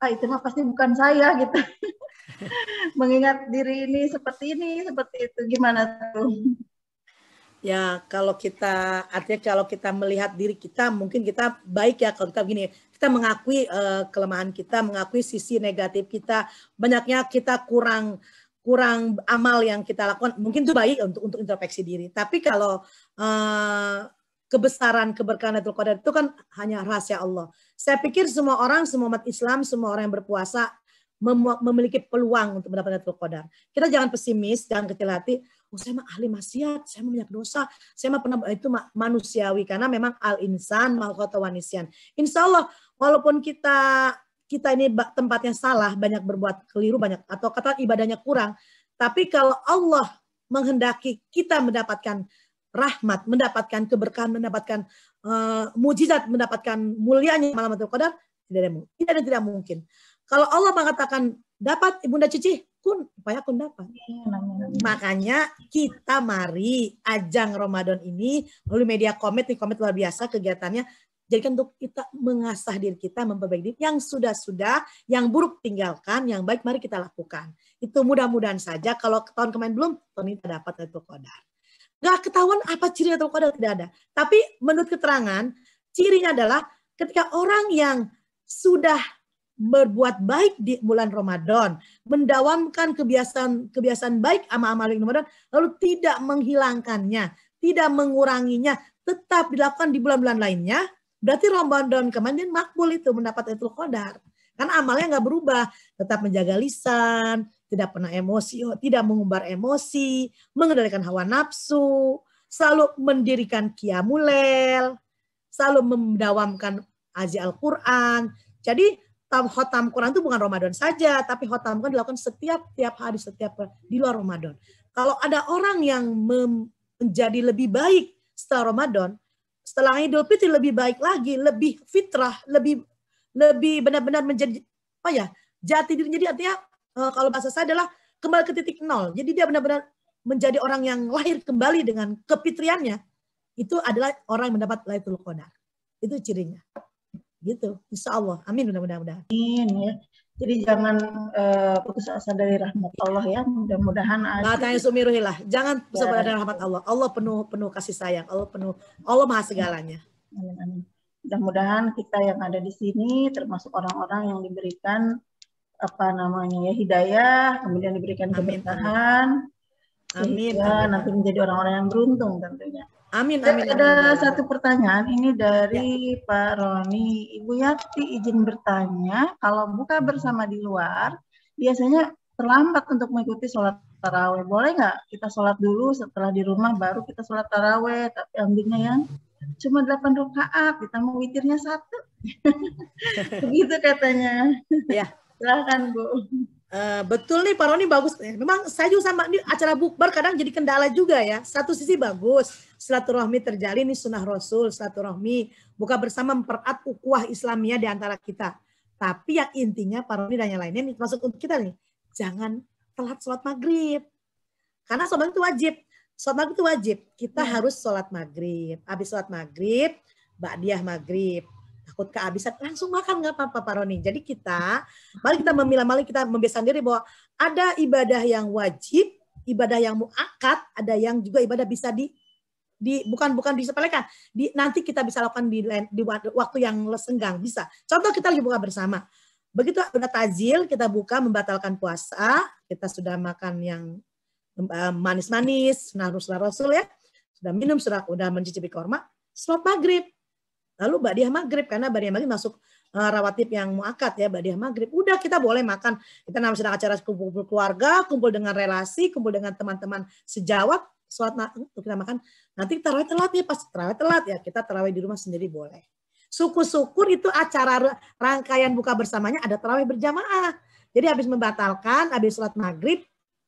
ah itu mah pasti bukan saya gitu. Mengingat diri ini seperti ini, seperti itu gimana tuh? Ya, kalau kita artinya kalau kita melihat diri kita mungkin kita baik ya kalau kita begini kita mengakui uh, kelemahan kita, mengakui sisi negatif kita, banyaknya kita kurang kurang amal yang kita lakukan. Mungkin itu baik untuk untuk introspeksi diri. Tapi kalau uh, kebesaran keberkahan itu Qadar itu kan hanya rahasia Allah. Saya pikir semua orang, semua umat Islam, semua orang yang berpuasa mem memiliki peluang untuk mendapatkan itu Qadar. Kita jangan pesimis, jangan kecil hati. Oh, saya mah ahli maksiat, saya mah banyak dosa, saya mah pernah itu manusiawi karena memang al insan mal wanisian. Insya Allah walaupun kita kita ini tempatnya salah, banyak berbuat keliru, banyak atau kata ibadahnya kurang, tapi kalau Allah menghendaki kita mendapatkan rahmat, mendapatkan keberkahan, mendapatkan uh, mujizat, mendapatkan mulianya malam atau qadar, tidak ada, tidak ada tidak mungkin. Kalau Allah mengatakan dapat ibunda cici, kun supaya kun dapat. Makanya kita mari ajang Ramadan ini melalui media komit nih komit luar biasa kegiatannya Jadikan untuk kita mengasah diri kita, memperbaiki diri. Yang sudah-sudah, yang buruk tinggalkan, yang baik mari kita lakukan. Itu mudah-mudahan saja. Kalau tahun kemarin belum, tahun ini dapat Lailatul Qadar. Gak ketahuan apa ciri atau Qadar, tidak ada. Tapi menurut keterangan, cirinya adalah ketika orang yang sudah berbuat baik di bulan Ramadan, mendawamkan kebiasaan kebiasaan baik amal-amal Ramadan, lalu tidak menghilangkannya, tidak menguranginya, tetap dilakukan di bulan-bulan lainnya, Berarti Ramadan kemarin makbul itu mendapat itu kodar. Karena amalnya nggak berubah, tetap menjaga lisan, tidak pernah emosi, tidak mengumbar emosi, mengendalikan hawa nafsu, selalu mendirikan kiamulel, selalu mendawamkan aji Al-Quran. Jadi tam, khotam Quran itu bukan Ramadan saja, tapi khotam kan dilakukan setiap tiap hari, setiap di luar Ramadan. Kalau ada orang yang menjadi lebih baik setelah Ramadan, setelah Idul Fitri lebih baik lagi, lebih fitrah, lebih lebih benar-benar menjadi apa ya jati diri. Jadi artinya eh, kalau bahasa saya adalah kembali ke titik nol. Jadi dia benar-benar menjadi orang yang lahir kembali dengan kefitriannya. Itu adalah orang yang mendapat Lailatul Qadar. Itu cirinya. Gitu. Insya Allah. Amin mudah-mudahan. Amin. Ya. Jadi jangan uh, putus asa dari rahmat Allah ya. Mudah-mudahan nah, yang Sumiruhilah, jangan putus asa ya. dari rahmat Allah. Allah penuh penuh kasih sayang, Allah penuh Allah Maha segalanya. Amin amin. Mudah-mudahan kita yang ada di sini termasuk orang-orang yang diberikan apa namanya ya hidayah, kemudian diberikan keberkahan. Amin. Amin. amin. nanti menjadi orang-orang yang beruntung tentunya. Amin, amin. ada satu pertanyaan ini dari ya. Pak Roni. Ibu Yati izin bertanya, kalau buka hmm. bersama di luar, biasanya terlambat untuk mengikuti sholat taraweh. Boleh nggak kita sholat dulu setelah di rumah baru kita sholat taraweh? Tapi ambilnya hmm. yang cuma 8 rakaat, mau witirnya satu. Begitu katanya. Ya. Silahkan Bu. Uh, betul nih Pak Roni bagus. Eh, memang saya juga sama ini acara bukber kadang jadi kendala juga ya. Satu sisi bagus, silaturahmi terjalin ini sunnah Rasul, silaturahmi buka bersama mempererat ukuah Islamia di antara kita. Tapi yang intinya Pak Roni dan yang lainnya ini termasuk untuk kita nih, jangan telat sholat maghrib. Karena sholat itu wajib. Sholat maghrib itu wajib. Kita hmm. harus sholat maghrib. Habis sholat maghrib, Diah maghrib takut kehabisan langsung makan nggak apa-apa Pak Roni jadi kita mari kita memilah mari kita membiasakan diri bahwa ada ibadah yang wajib ibadah yang muakat ada yang juga ibadah bisa di di bukan bukan pelekan. di, nanti kita bisa lakukan di, di waktu yang lesenggang bisa contoh kita lagi buka bersama begitu ada tazil kita buka membatalkan puasa kita sudah makan yang eh, manis-manis naruslah rasul ya sudah minum sudah udah mencicipi korma slot maghrib Lalu Badiah Maghrib, karena Badiah Maghrib masuk eh, rawatib yang muakat ya Badiah Maghrib. Udah kita boleh makan. Kita namanya sedang acara kumpul keluarga, kumpul dengan relasi, kumpul dengan teman-teman sejawat, sholat eh, untuk kita makan. Nanti terawih telat ya, pas terawih telat ya kita terawih di rumah sendiri boleh. Syukur-syukur itu acara rangkaian buka bersamanya ada terawih berjamaah. Jadi habis membatalkan, habis sholat maghrib,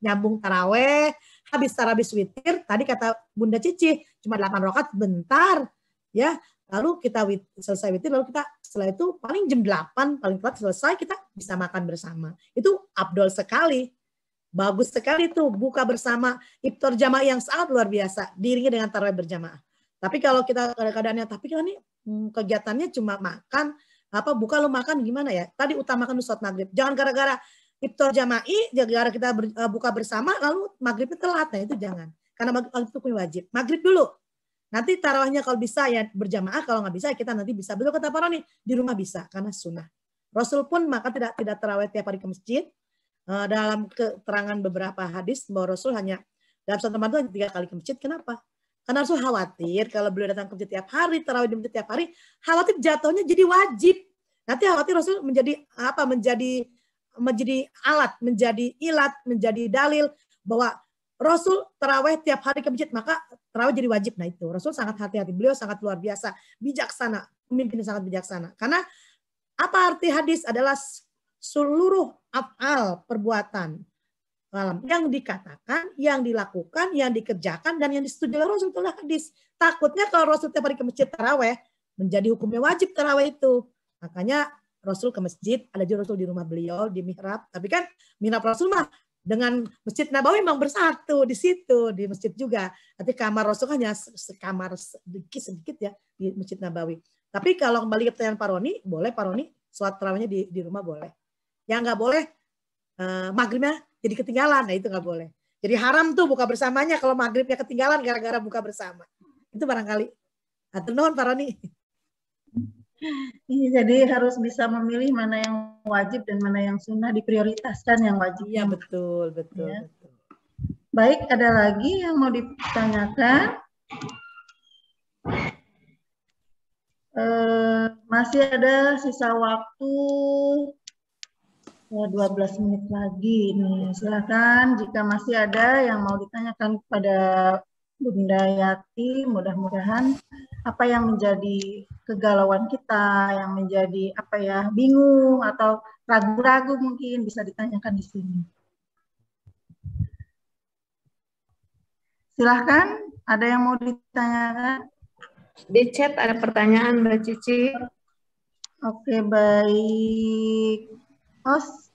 nyambung taraweh, habis tarawih witir, tadi kata Bunda Cici, cuma 8 rokat bentar. Ya, lalu kita selesai witir lalu kita setelah itu paling jam 8 paling telat selesai kita bisa makan bersama itu abdol sekali bagus sekali tuh buka bersama iftar jamaah yang sangat luar biasa diiringi dengan tarawih berjamaah tapi kalau kita kadang-kadangnya tapi kan ini hmm, kegiatannya cuma makan apa buka lo makan gimana ya tadi utamakan sholat maghrib jangan gara-gara iftar jama'i gara-gara kita eh, buka bersama lalu maghribnya telat nah itu jangan karena maghrib itu wajib maghrib dulu Nanti tarawahnya kalau bisa ya berjamaah, kalau nggak bisa ya kita nanti bisa. Betul kata para nih, di rumah bisa karena sunnah. Rasul pun maka tidak tidak tarawih tiap hari ke masjid. Eh, dalam keterangan beberapa hadis bahwa Rasul hanya dalam satu tempat itu tiga kali ke masjid. Kenapa? Karena Rasul khawatir kalau beliau datang ke masjid tiap hari, tarawih di masjid tiap hari, khawatir jatuhnya jadi wajib. Nanti khawatir Rasul menjadi apa? Menjadi menjadi alat, menjadi ilat, menjadi dalil bahwa Rasul terawih tiap hari ke masjid, maka terawih jadi wajib. Nah itu, Rasul sangat hati-hati. Beliau sangat luar biasa, bijaksana, pemimpin sangat bijaksana. Karena apa arti hadis adalah seluruh afal perbuatan malam yang dikatakan, yang dilakukan, yang dikerjakan, dan yang disetujui oleh Rasul itulah hadis. Takutnya kalau Rasul tiap hari ke masjid terawih menjadi hukumnya wajib terawih itu. Makanya Rasul ke masjid, ada juga Rasul di rumah beliau, di mihrab. Tapi kan mihrab Rasul mah dengan Masjid Nabawi memang bersatu di situ di masjid juga. Tapi kamar Rasul hanya sekamar sedikit sedikit ya di Masjid Nabawi. Tapi kalau kembali ke pertanyaan Paroni, boleh Paroni Roni sholat terawihnya di, di rumah boleh. Yang nggak boleh eh, maghribnya jadi ketinggalan, nah itu nggak boleh. Jadi haram tuh buka bersamanya kalau maghribnya ketinggalan gara-gara buka bersama. Itu barangkali. Atau Paroni. Iya, jadi harus bisa memilih mana yang wajib dan mana yang sunnah diprioritaskan yang wajib. Iya, ya betul betul. Ya. betul. Baik, ada lagi yang mau ditanyakan? E, masih ada sisa waktu ya 12 menit lagi nih. Silakan jika masih ada yang mau ditanyakan kepada Bunda Yati, mudah-mudahan apa yang menjadi kegalauan kita, yang menjadi apa ya bingung atau ragu-ragu mungkin bisa ditanyakan di sini. Silahkan, ada yang mau ditanyakan? Di chat ada pertanyaan Mbak Cici. Oke, baik. Os,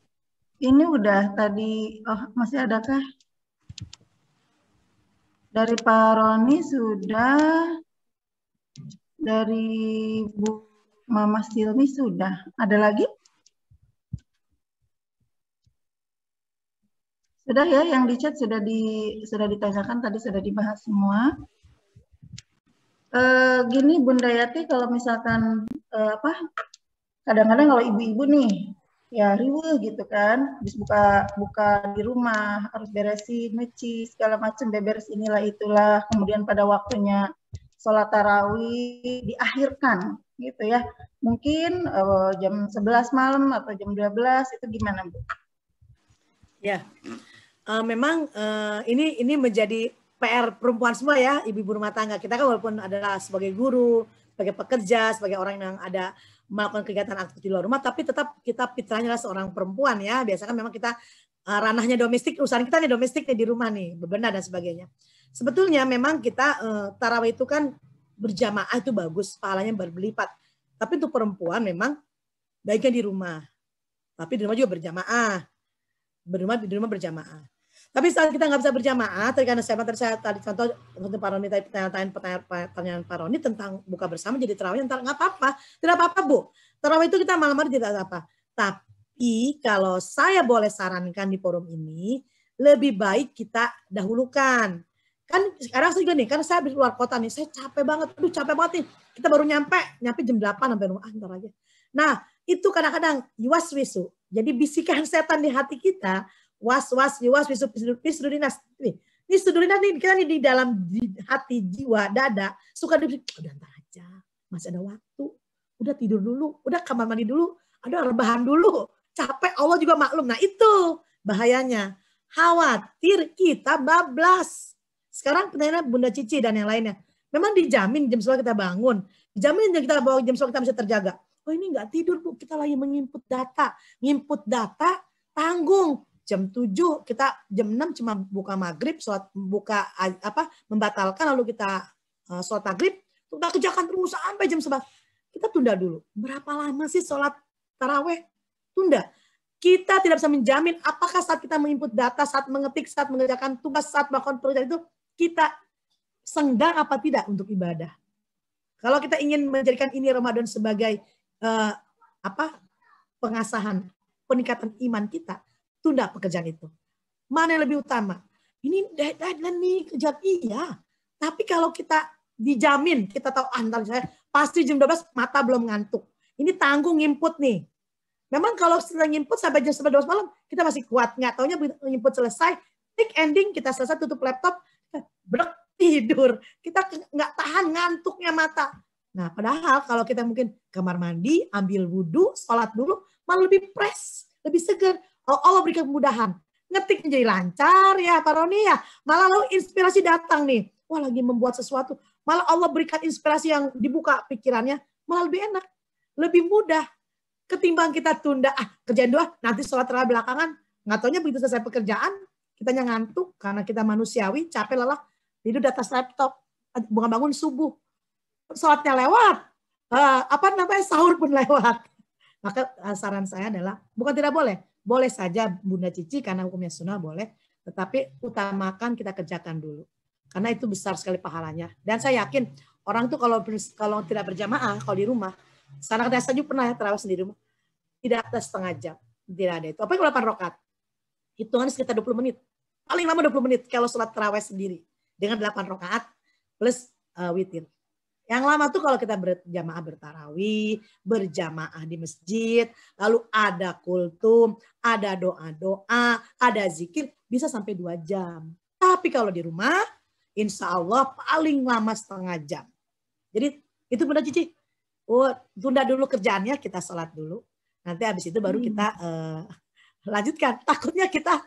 ini udah tadi, oh masih adakah? Dari Pak Roni sudah, dari Bu Mama Silmi sudah. Ada lagi? Sudah ya, yang di chat sudah di sudah ditanyakan tadi sudah dibahas semua. E, gini Bunda Yati, kalau misalkan e, apa? Kadang-kadang kalau ibu-ibu nih ya riwe gitu kan, habis buka buka di rumah harus beresin, nyuci segala macam beberes inilah itulah, kemudian pada waktunya sholat tarawih diakhirkan gitu ya. Mungkin uh, jam 11 malam atau jam 12 itu gimana Bu? Ya, uh, memang uh, ini ini menjadi PR perempuan semua ya, ibu-ibu rumah tangga. Kita kan walaupun adalah sebagai guru, sebagai pekerja, sebagai orang yang ada melakukan kegiatan aktif di luar rumah, tapi tetap kita fitrahnya adalah seorang perempuan ya. Biasanya kan memang kita ranahnya domestik, urusan kita nih domestik di rumah nih, bebenah dan sebagainya. Sebetulnya memang kita eh, tarawih itu kan berjamaah itu bagus, pahalanya berlipat. Tapi untuk perempuan memang baiknya di rumah. Tapi di rumah juga berjamaah. Berumah di rumah berjamaah. Tapi saat kita nggak bisa berjamaah, tadi karena saya, saya tadi contoh untuk Pak Roni tadi pertanyaan, pertanyaan, Pak Roni tentang buka bersama jadi terawih, entar nggak apa-apa, tidak apa-apa Bu. Terawih itu kita malam hari tidak apa Tapi kalau saya boleh sarankan di forum ini, lebih baik kita dahulukan kan sekarang saya juga nih karena saya habis luar kota nih saya capek banget aduh capek banget nih kita baru nyampe nyampe jam 8 sampai rumah ah, aja nah itu kadang-kadang yuas wisu jadi bisikan setan di hati kita was was yuas wisu pisudurinas nih ini nih kita nih di dalam hati jiwa dada suka di udah antar aja masih ada waktu udah tidur dulu udah kamar mandi dulu ada rebahan dulu capek Allah juga maklum nah itu bahayanya khawatir kita bablas sekarang ternyata Bunda Cici dan yang lainnya. Memang dijamin jam 10 kita bangun. Dijamin kita bawa jam 10 kita bisa terjaga. Oh ini nggak tidur Bu, kita lagi menginput data. Nginput data, tanggung. Jam 7 kita jam 6 cuma buka maghrib, sholat buka apa membatalkan lalu kita uh, sholat maghrib kita kerjakan terus sampai jam 11. Kita tunda dulu. Berapa lama sih sholat taraweh? Tunda kita tidak bisa menjamin apakah saat kita menginput data, saat mengetik, saat mengerjakan tugas, saat melakukan pekerjaan itu kita senggang apa tidak untuk ibadah. Kalau kita ingin menjadikan ini Ramadan sebagai uh, apa pengasahan, peningkatan iman kita, tunda pekerjaan itu. Mana yang lebih utama? Ini deadline nih kejar iya. Tapi kalau kita dijamin, kita tahu antar ah, saya pasti jam 12 mata belum ngantuk. Ini tanggung input nih. Memang kalau setelah input sampai jam 11 malam, kita masih kuat. Nggak taunya input selesai, take ending, kita selesai tutup laptop, brek tidur. Kita nggak tahan ngantuknya mata. Nah, padahal kalau kita mungkin kamar mandi, ambil wudhu, sholat dulu, malah lebih fresh, lebih segar. Allah, oh, Allah berikan kemudahan. Ngetik menjadi lancar ya, Pak Roni ya. Malah lo inspirasi datang nih. Wah, lagi membuat sesuatu. Malah Allah berikan inspirasi yang dibuka pikirannya, malah lebih enak, lebih mudah. Ketimbang kita tunda, ah kerjaan dua, nanti sholat terlalu belakangan. ngatonya begitu selesai pekerjaan, kita ngantuk karena kita manusiawi, capek lelah, tidur di atas laptop, bukan bangun subuh, sholatnya lewat, uh, apa namanya sahur pun lewat. Maka eh, saran saya adalah bukan tidak boleh, boleh saja bunda cici karena hukumnya sunnah boleh, tetapi utamakan kita kerjakan dulu karena itu besar sekali pahalanya. Dan saya yakin orang tuh kalau kalau tidak berjamaah kalau di rumah, sana saya juga pernah ya terawih sendiri rumah, tidak atas setengah jam, tidak ada itu. Apa kalau delapan rokat? hitungannya sekitar 20 menit. Paling lama 20 menit kalau sholat terawih sendiri. Dengan 8 rakaat plus uh, witir. Yang lama tuh kalau kita berjamaah bertarawih, berjamaah di masjid, lalu ada kultum, ada doa-doa, ada zikir, bisa sampai dua jam. Tapi kalau di rumah, insya Allah paling lama setengah jam. Jadi itu benar Cici. Oh, tunda dulu kerjaannya, kita sholat dulu. Nanti habis itu baru hmm. kita uh, lanjutkan. Takutnya kita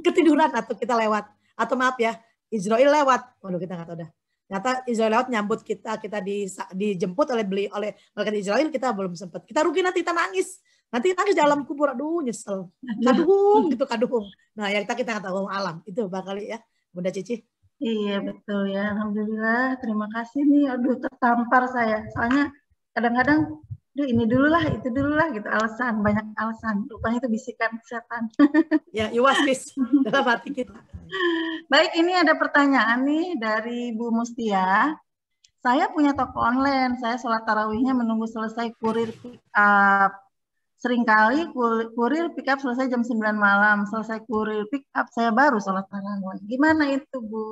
ketiduran atau kita lewat. Atau maaf ya, Israel lewat. Waduh kita nggak tahu dah. Ternyata Israel lewat nyambut kita, kita di, dijemput oleh beli oleh mereka Israel kita belum sempat. Kita rugi nanti kita nangis. Nanti nangis dalam kubur, aduh nyesel. Kadung gitu, kadung. Nah ya kita kita nggak tahu alam. Itu kali ya, Bunda Cici. Iya betul ya, Alhamdulillah. Terima kasih nih, aduh tertampar saya. Soalnya kadang-kadang Duh, ini dulu lah itu dulu lah gitu alasan, banyak alasan. Rupanya itu bisikan setan. ya, iwasis dalam hati kita. Baik, ini ada pertanyaan nih dari Bu Mustia. Saya punya toko online, saya sholat tarawihnya menunggu selesai kurir pick up. Uh, seringkali kurir pick up selesai jam 9 malam, selesai kurir pick up saya baru sholat tarawih. Gimana itu Bu?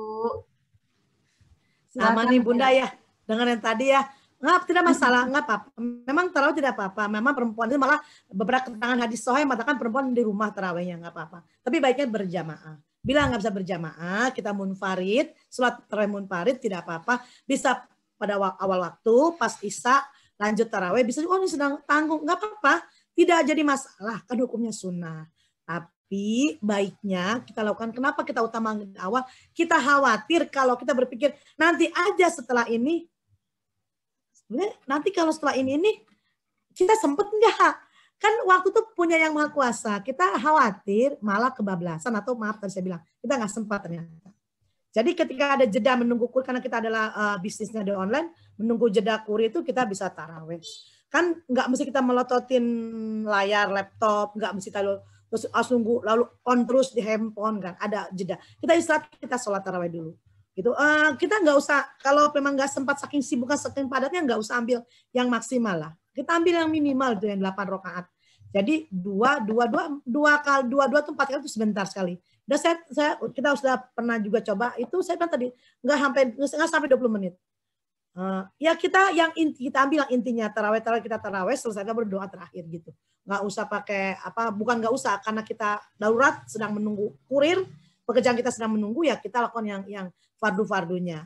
Sama nih Bunda ya, dengan yang tadi ya, nggak tidak masalah nggak apa, apa memang tarawih tidak apa apa memang perempuan itu malah beberapa keterangan hadis sohih mengatakan perempuan di rumah terawihnya nggak apa apa tapi baiknya berjamaah bila nggak bisa berjamaah kita munfarid sholat terawih munfarid tidak apa apa bisa pada awal waktu pas isya lanjut terawih bisa oh ini sedang tanggung nggak apa apa tidak jadi masalah kan hukumnya sunnah tapi baiknya kita lakukan kenapa kita utamakan awal kita khawatir kalau kita berpikir nanti aja setelah ini nanti kalau setelah ini ini kita sempet nggak? Kan waktu tuh punya yang maha kuasa. Kita khawatir malah kebablasan atau maaf tadi saya bilang kita nggak sempat ternyata. Jadi ketika ada jeda menunggu kur karena kita adalah uh, bisnisnya di online, menunggu jeda kur itu kita bisa taraweh. Kan nggak mesti kita melototin layar laptop, nggak mesti kalau terus asunggu lalu on terus di handphone kan, ada jeda. Kita istirahat, kita sholat taraweh dulu gitu uh, kita nggak usah kalau memang nggak sempat saking sibuknya saking padatnya nggak usah ambil yang maksimal lah kita ambil yang minimal yang delapan rakaat jadi dua dua dua dua kali dua dua tuh empat kali itu sebentar sekali dan saya, saya kita sudah pernah juga coba itu saya kan tadi nggak sampai nggak sampai dua puluh menit Uh, ya kita yang inti, kita ambil yang intinya terawih terawih kita terawih selesai kita berdoa terakhir gitu nggak usah pakai apa bukan nggak usah karena kita darurat sedang menunggu kurir pekerjaan kita sedang menunggu ya kita lakukan yang yang fardu-fardunya.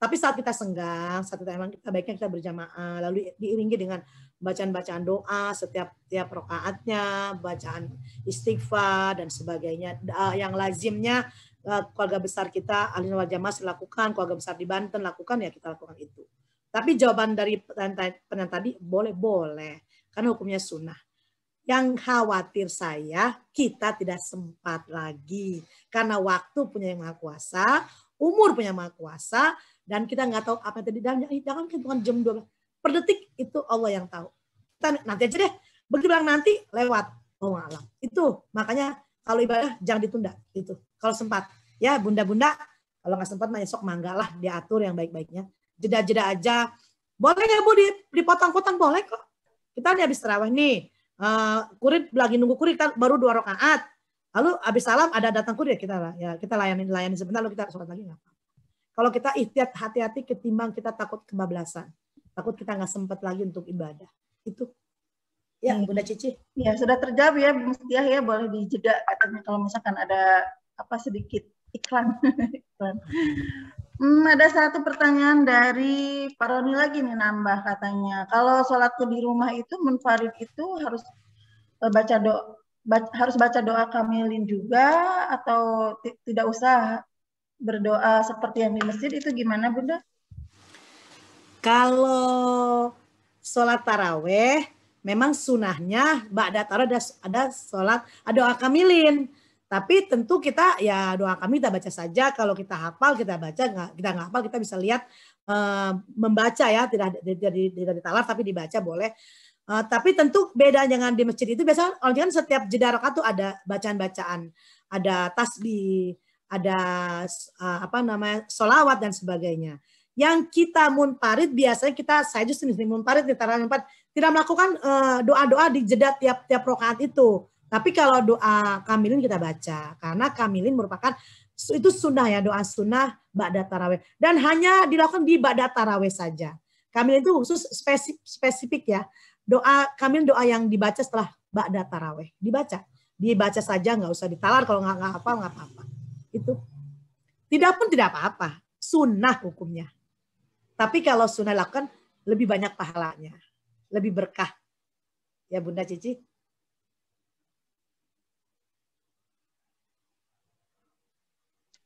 Tapi saat kita senggang, saat kita emang kita baiknya kita berjamaah, lalu diiringi dengan bacaan-bacaan doa setiap tiap rokaatnya, bacaan istighfar dan sebagainya. Yang lazimnya e, keluarga besar kita ahli wal jamaah lakukan, keluarga besar di Banten lakukan ya kita lakukan itu. Tapi jawaban dari pertanyaan tadi boleh-boleh karena hukumnya sunnah. Yang khawatir saya, kita tidak sempat lagi. Karena waktu punya yang maha kuasa, umur punya maha kuasa, dan kita nggak tahu apa yang tadi dalamnya. Jangan hitungan jam 12. Per detik itu Allah yang tahu. Kita nanti aja deh. Begitu bilang nanti, lewat. Oh Itu makanya kalau ibadah jangan ditunda. Itu kalau sempat. Ya bunda-bunda, kalau nggak sempat mah esok ya mangga lah diatur yang baik-baiknya. Jeda-jeda aja. Boleh ya Bu dipotong-potong boleh kok. Kita nih habis terawih nih uh, eh, kurir lagi nunggu kurir kita baru dua rakaat. Lalu habis salam ada datang kurir kita ya kita layani layani sebentar lalu kita sholat lagi nggak Kalau kita ikhtiar hati-hati ketimbang kita takut kebablasan, takut kita nggak sempat lagi untuk ibadah. Itu Ya, iya. Bunda Cici. Ya, sudah terjawab ya, Bung ya, boleh dijeda katanya kalau misalkan ada apa sedikit iklan. iklan. Hmm, ada satu pertanyaan dari Pak Roni lagi nih nambah katanya. Kalau sholatku di rumah itu munfarid itu harus e, baca doa baca, harus baca doa kamilin juga atau tidak usah berdoa seperti yang di masjid itu gimana Bunda? Kalau sholat taraweh memang sunahnya mbak taraweh ada, ada sholat ada doa kamilin. Tapi tentu kita ya doa kami kita baca saja. Kalau kita hafal kita baca, nggak kita nggak hafal kita bisa lihat uh, membaca ya tidak tidak ditalar, tapi dibaca boleh. Uh, tapi tentu beda dengan di masjid itu biasa orang kan setiap jeda rakaat tuh ada bacaan-bacaan, ada tasbih, ada uh, apa namanya solawat dan sebagainya. Yang kita munparit biasanya kita saya justru munparit di empat tidak melakukan doa-doa uh, di jeda tiap-tiap rakaat itu tapi kalau doa kamilin kita baca karena kamilin merupakan itu sunnah ya doa sunnah ba'da taraweh dan hanya dilakukan di ba'da taraweh saja. Kamilin itu khusus spesifik, spesifik ya. Doa kamilin doa yang dibaca setelah ba'da taraweh dibaca. Dibaca saja nggak usah ditalar kalau nggak nggak apa nggak apa-apa. Itu tidak pun tidak apa-apa. Sunnah hukumnya. Tapi kalau sunnah lakukan lebih banyak pahalanya, lebih berkah. Ya Bunda Cici.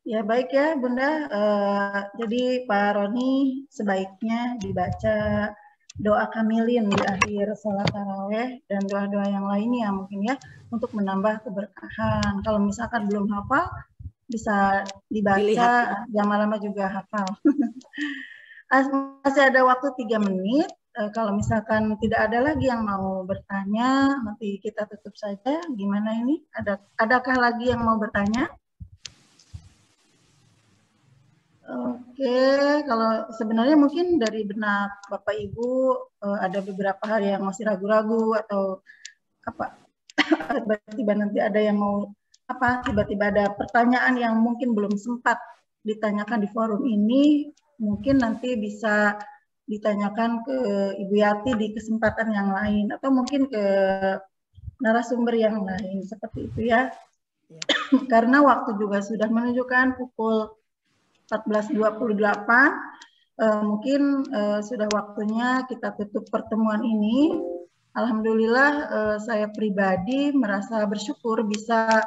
Ya baik ya Bunda. Uh, jadi Pak Roni sebaiknya dibaca doa kamilin di akhir sholat taraweh dan doa-doa yang lainnya mungkin ya untuk menambah keberkahan. Kalau misalkan belum hafal bisa dibaca, Dilihat. jangan lama juga hafal. Masih ada waktu tiga menit. Uh, kalau misalkan tidak ada lagi yang mau bertanya, nanti kita tutup saja. Gimana ini? Ada adakah lagi yang mau bertanya? Oke, kalau sebenarnya mungkin dari benak Bapak Ibu eh, ada beberapa hal yang masih ragu-ragu atau apa tiba-tiba nanti ada yang mau apa tiba-tiba ada pertanyaan yang mungkin belum sempat ditanyakan di forum ini mungkin nanti bisa ditanyakan ke Ibu Yati di kesempatan yang lain atau mungkin ke narasumber yang lain seperti itu ya. ya. Karena waktu juga sudah menunjukkan pukul 14.28. Eh, mungkin eh, sudah waktunya kita tutup pertemuan ini. Alhamdulillah eh, saya pribadi merasa bersyukur bisa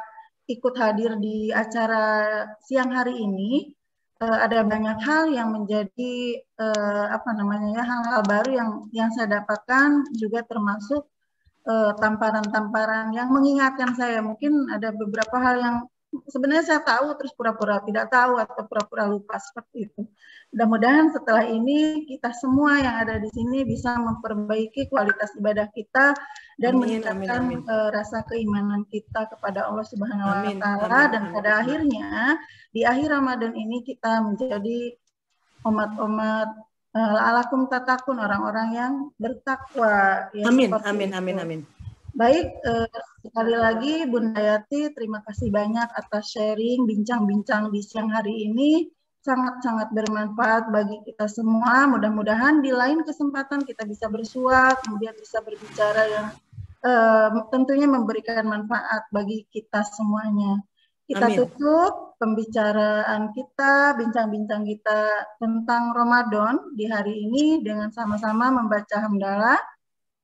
ikut hadir di acara siang hari ini. ada banyak hal yang menjadi apa namanya ya hal-hal baru yang yang saya dapatkan juga termasuk tamparan -tamparan yang mengingatkan saya mungkin ada beberapa hal yang sebenarnya saya tahu terus pura-pura tidak tahu atau pura-pura lupa seperti itu. Mudah-mudahan setelah ini kita semua yang ada di sini bisa memperbaiki kualitas ibadah kita dan amin, meningkatkan amin, amin. Uh, rasa keimanan kita kepada Allah Subhanahu wa taala dan pada akhirnya di akhir Ramadan ini kita menjadi umat-umat uh, la'alakum tatakun orang-orang yang bertakwa ya, Amin amin itu. amin amin. Baik, eh, sekali lagi Bunda Yati, terima kasih banyak atas sharing, bincang-bincang di siang hari ini. Sangat-sangat bermanfaat bagi kita semua. Mudah-mudahan di lain kesempatan kita bisa bersua, kemudian bisa berbicara yang eh, tentunya memberikan manfaat bagi kita semuanya. Kita Amin. tutup pembicaraan kita, bincang-bincang kita tentang Ramadan di hari ini dengan sama-sama membaca hamdalah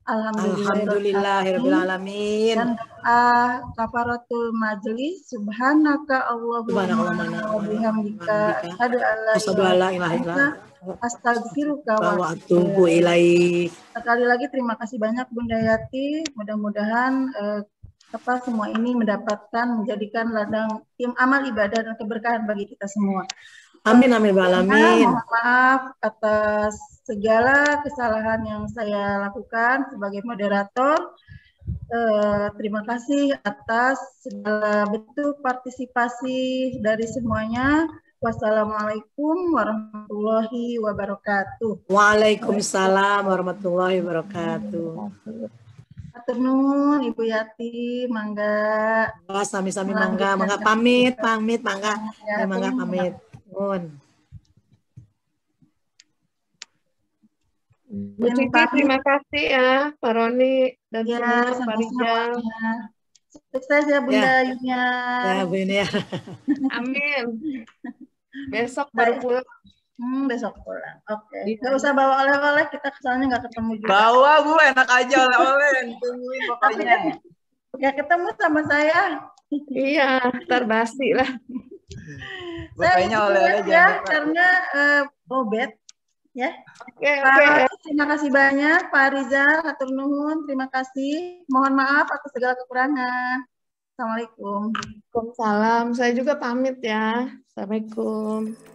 Alhamdulillah. Dan doa kafaratul majelis. Subhanaka Allahumma wa bihamdika. wa atubu Sekali lagi terima kasih banyak Bunda Yati. Mudah-mudahan eh, apa semua ini mendapatkan menjadikan ladang tim amal ibadah dan keberkahan bagi kita semua. Amin amin alamin. Ya, mohon maaf atas segala kesalahan yang saya lakukan sebagai moderator. Eh, terima kasih atas segala bentuk partisipasi dari semuanya. Wassalamualaikum warahmatullahi wabarakatuh. Waalaikumsalam warahmatullahi wabarakatuh. Afternoon Ibu Yati, mangga. Oh, sami-sami mangga, mangga pamit, pamit, mangga, ya, mangga pamit. Nun. Bu terima kasih ya Pak Roni dan ya, semua Pak Rijal. Sukses ya Bunda ya. Ya, Bunda. Amin. Besok baru pulang. Hmm, besok pulang. Oke. Okay. Iya. Gak usah bawa oleh-oleh, kita kesannya nggak ketemu juga. Bawa Bu, enak aja oleh-oleh. Tungguin pokoknya. Gak ketemu sama saya. Iya, terbasi lah. Saya oleh-oleh ya, karena uh, eh, obet ya. Oke, okay, Okay. Terima kasih banyak Pak Riza atur nuhun, terima kasih. Mohon maaf atas segala kekurangan. Assalamualaikum. Waalaikumsalam. Saya juga pamit ya. Assalamualaikum.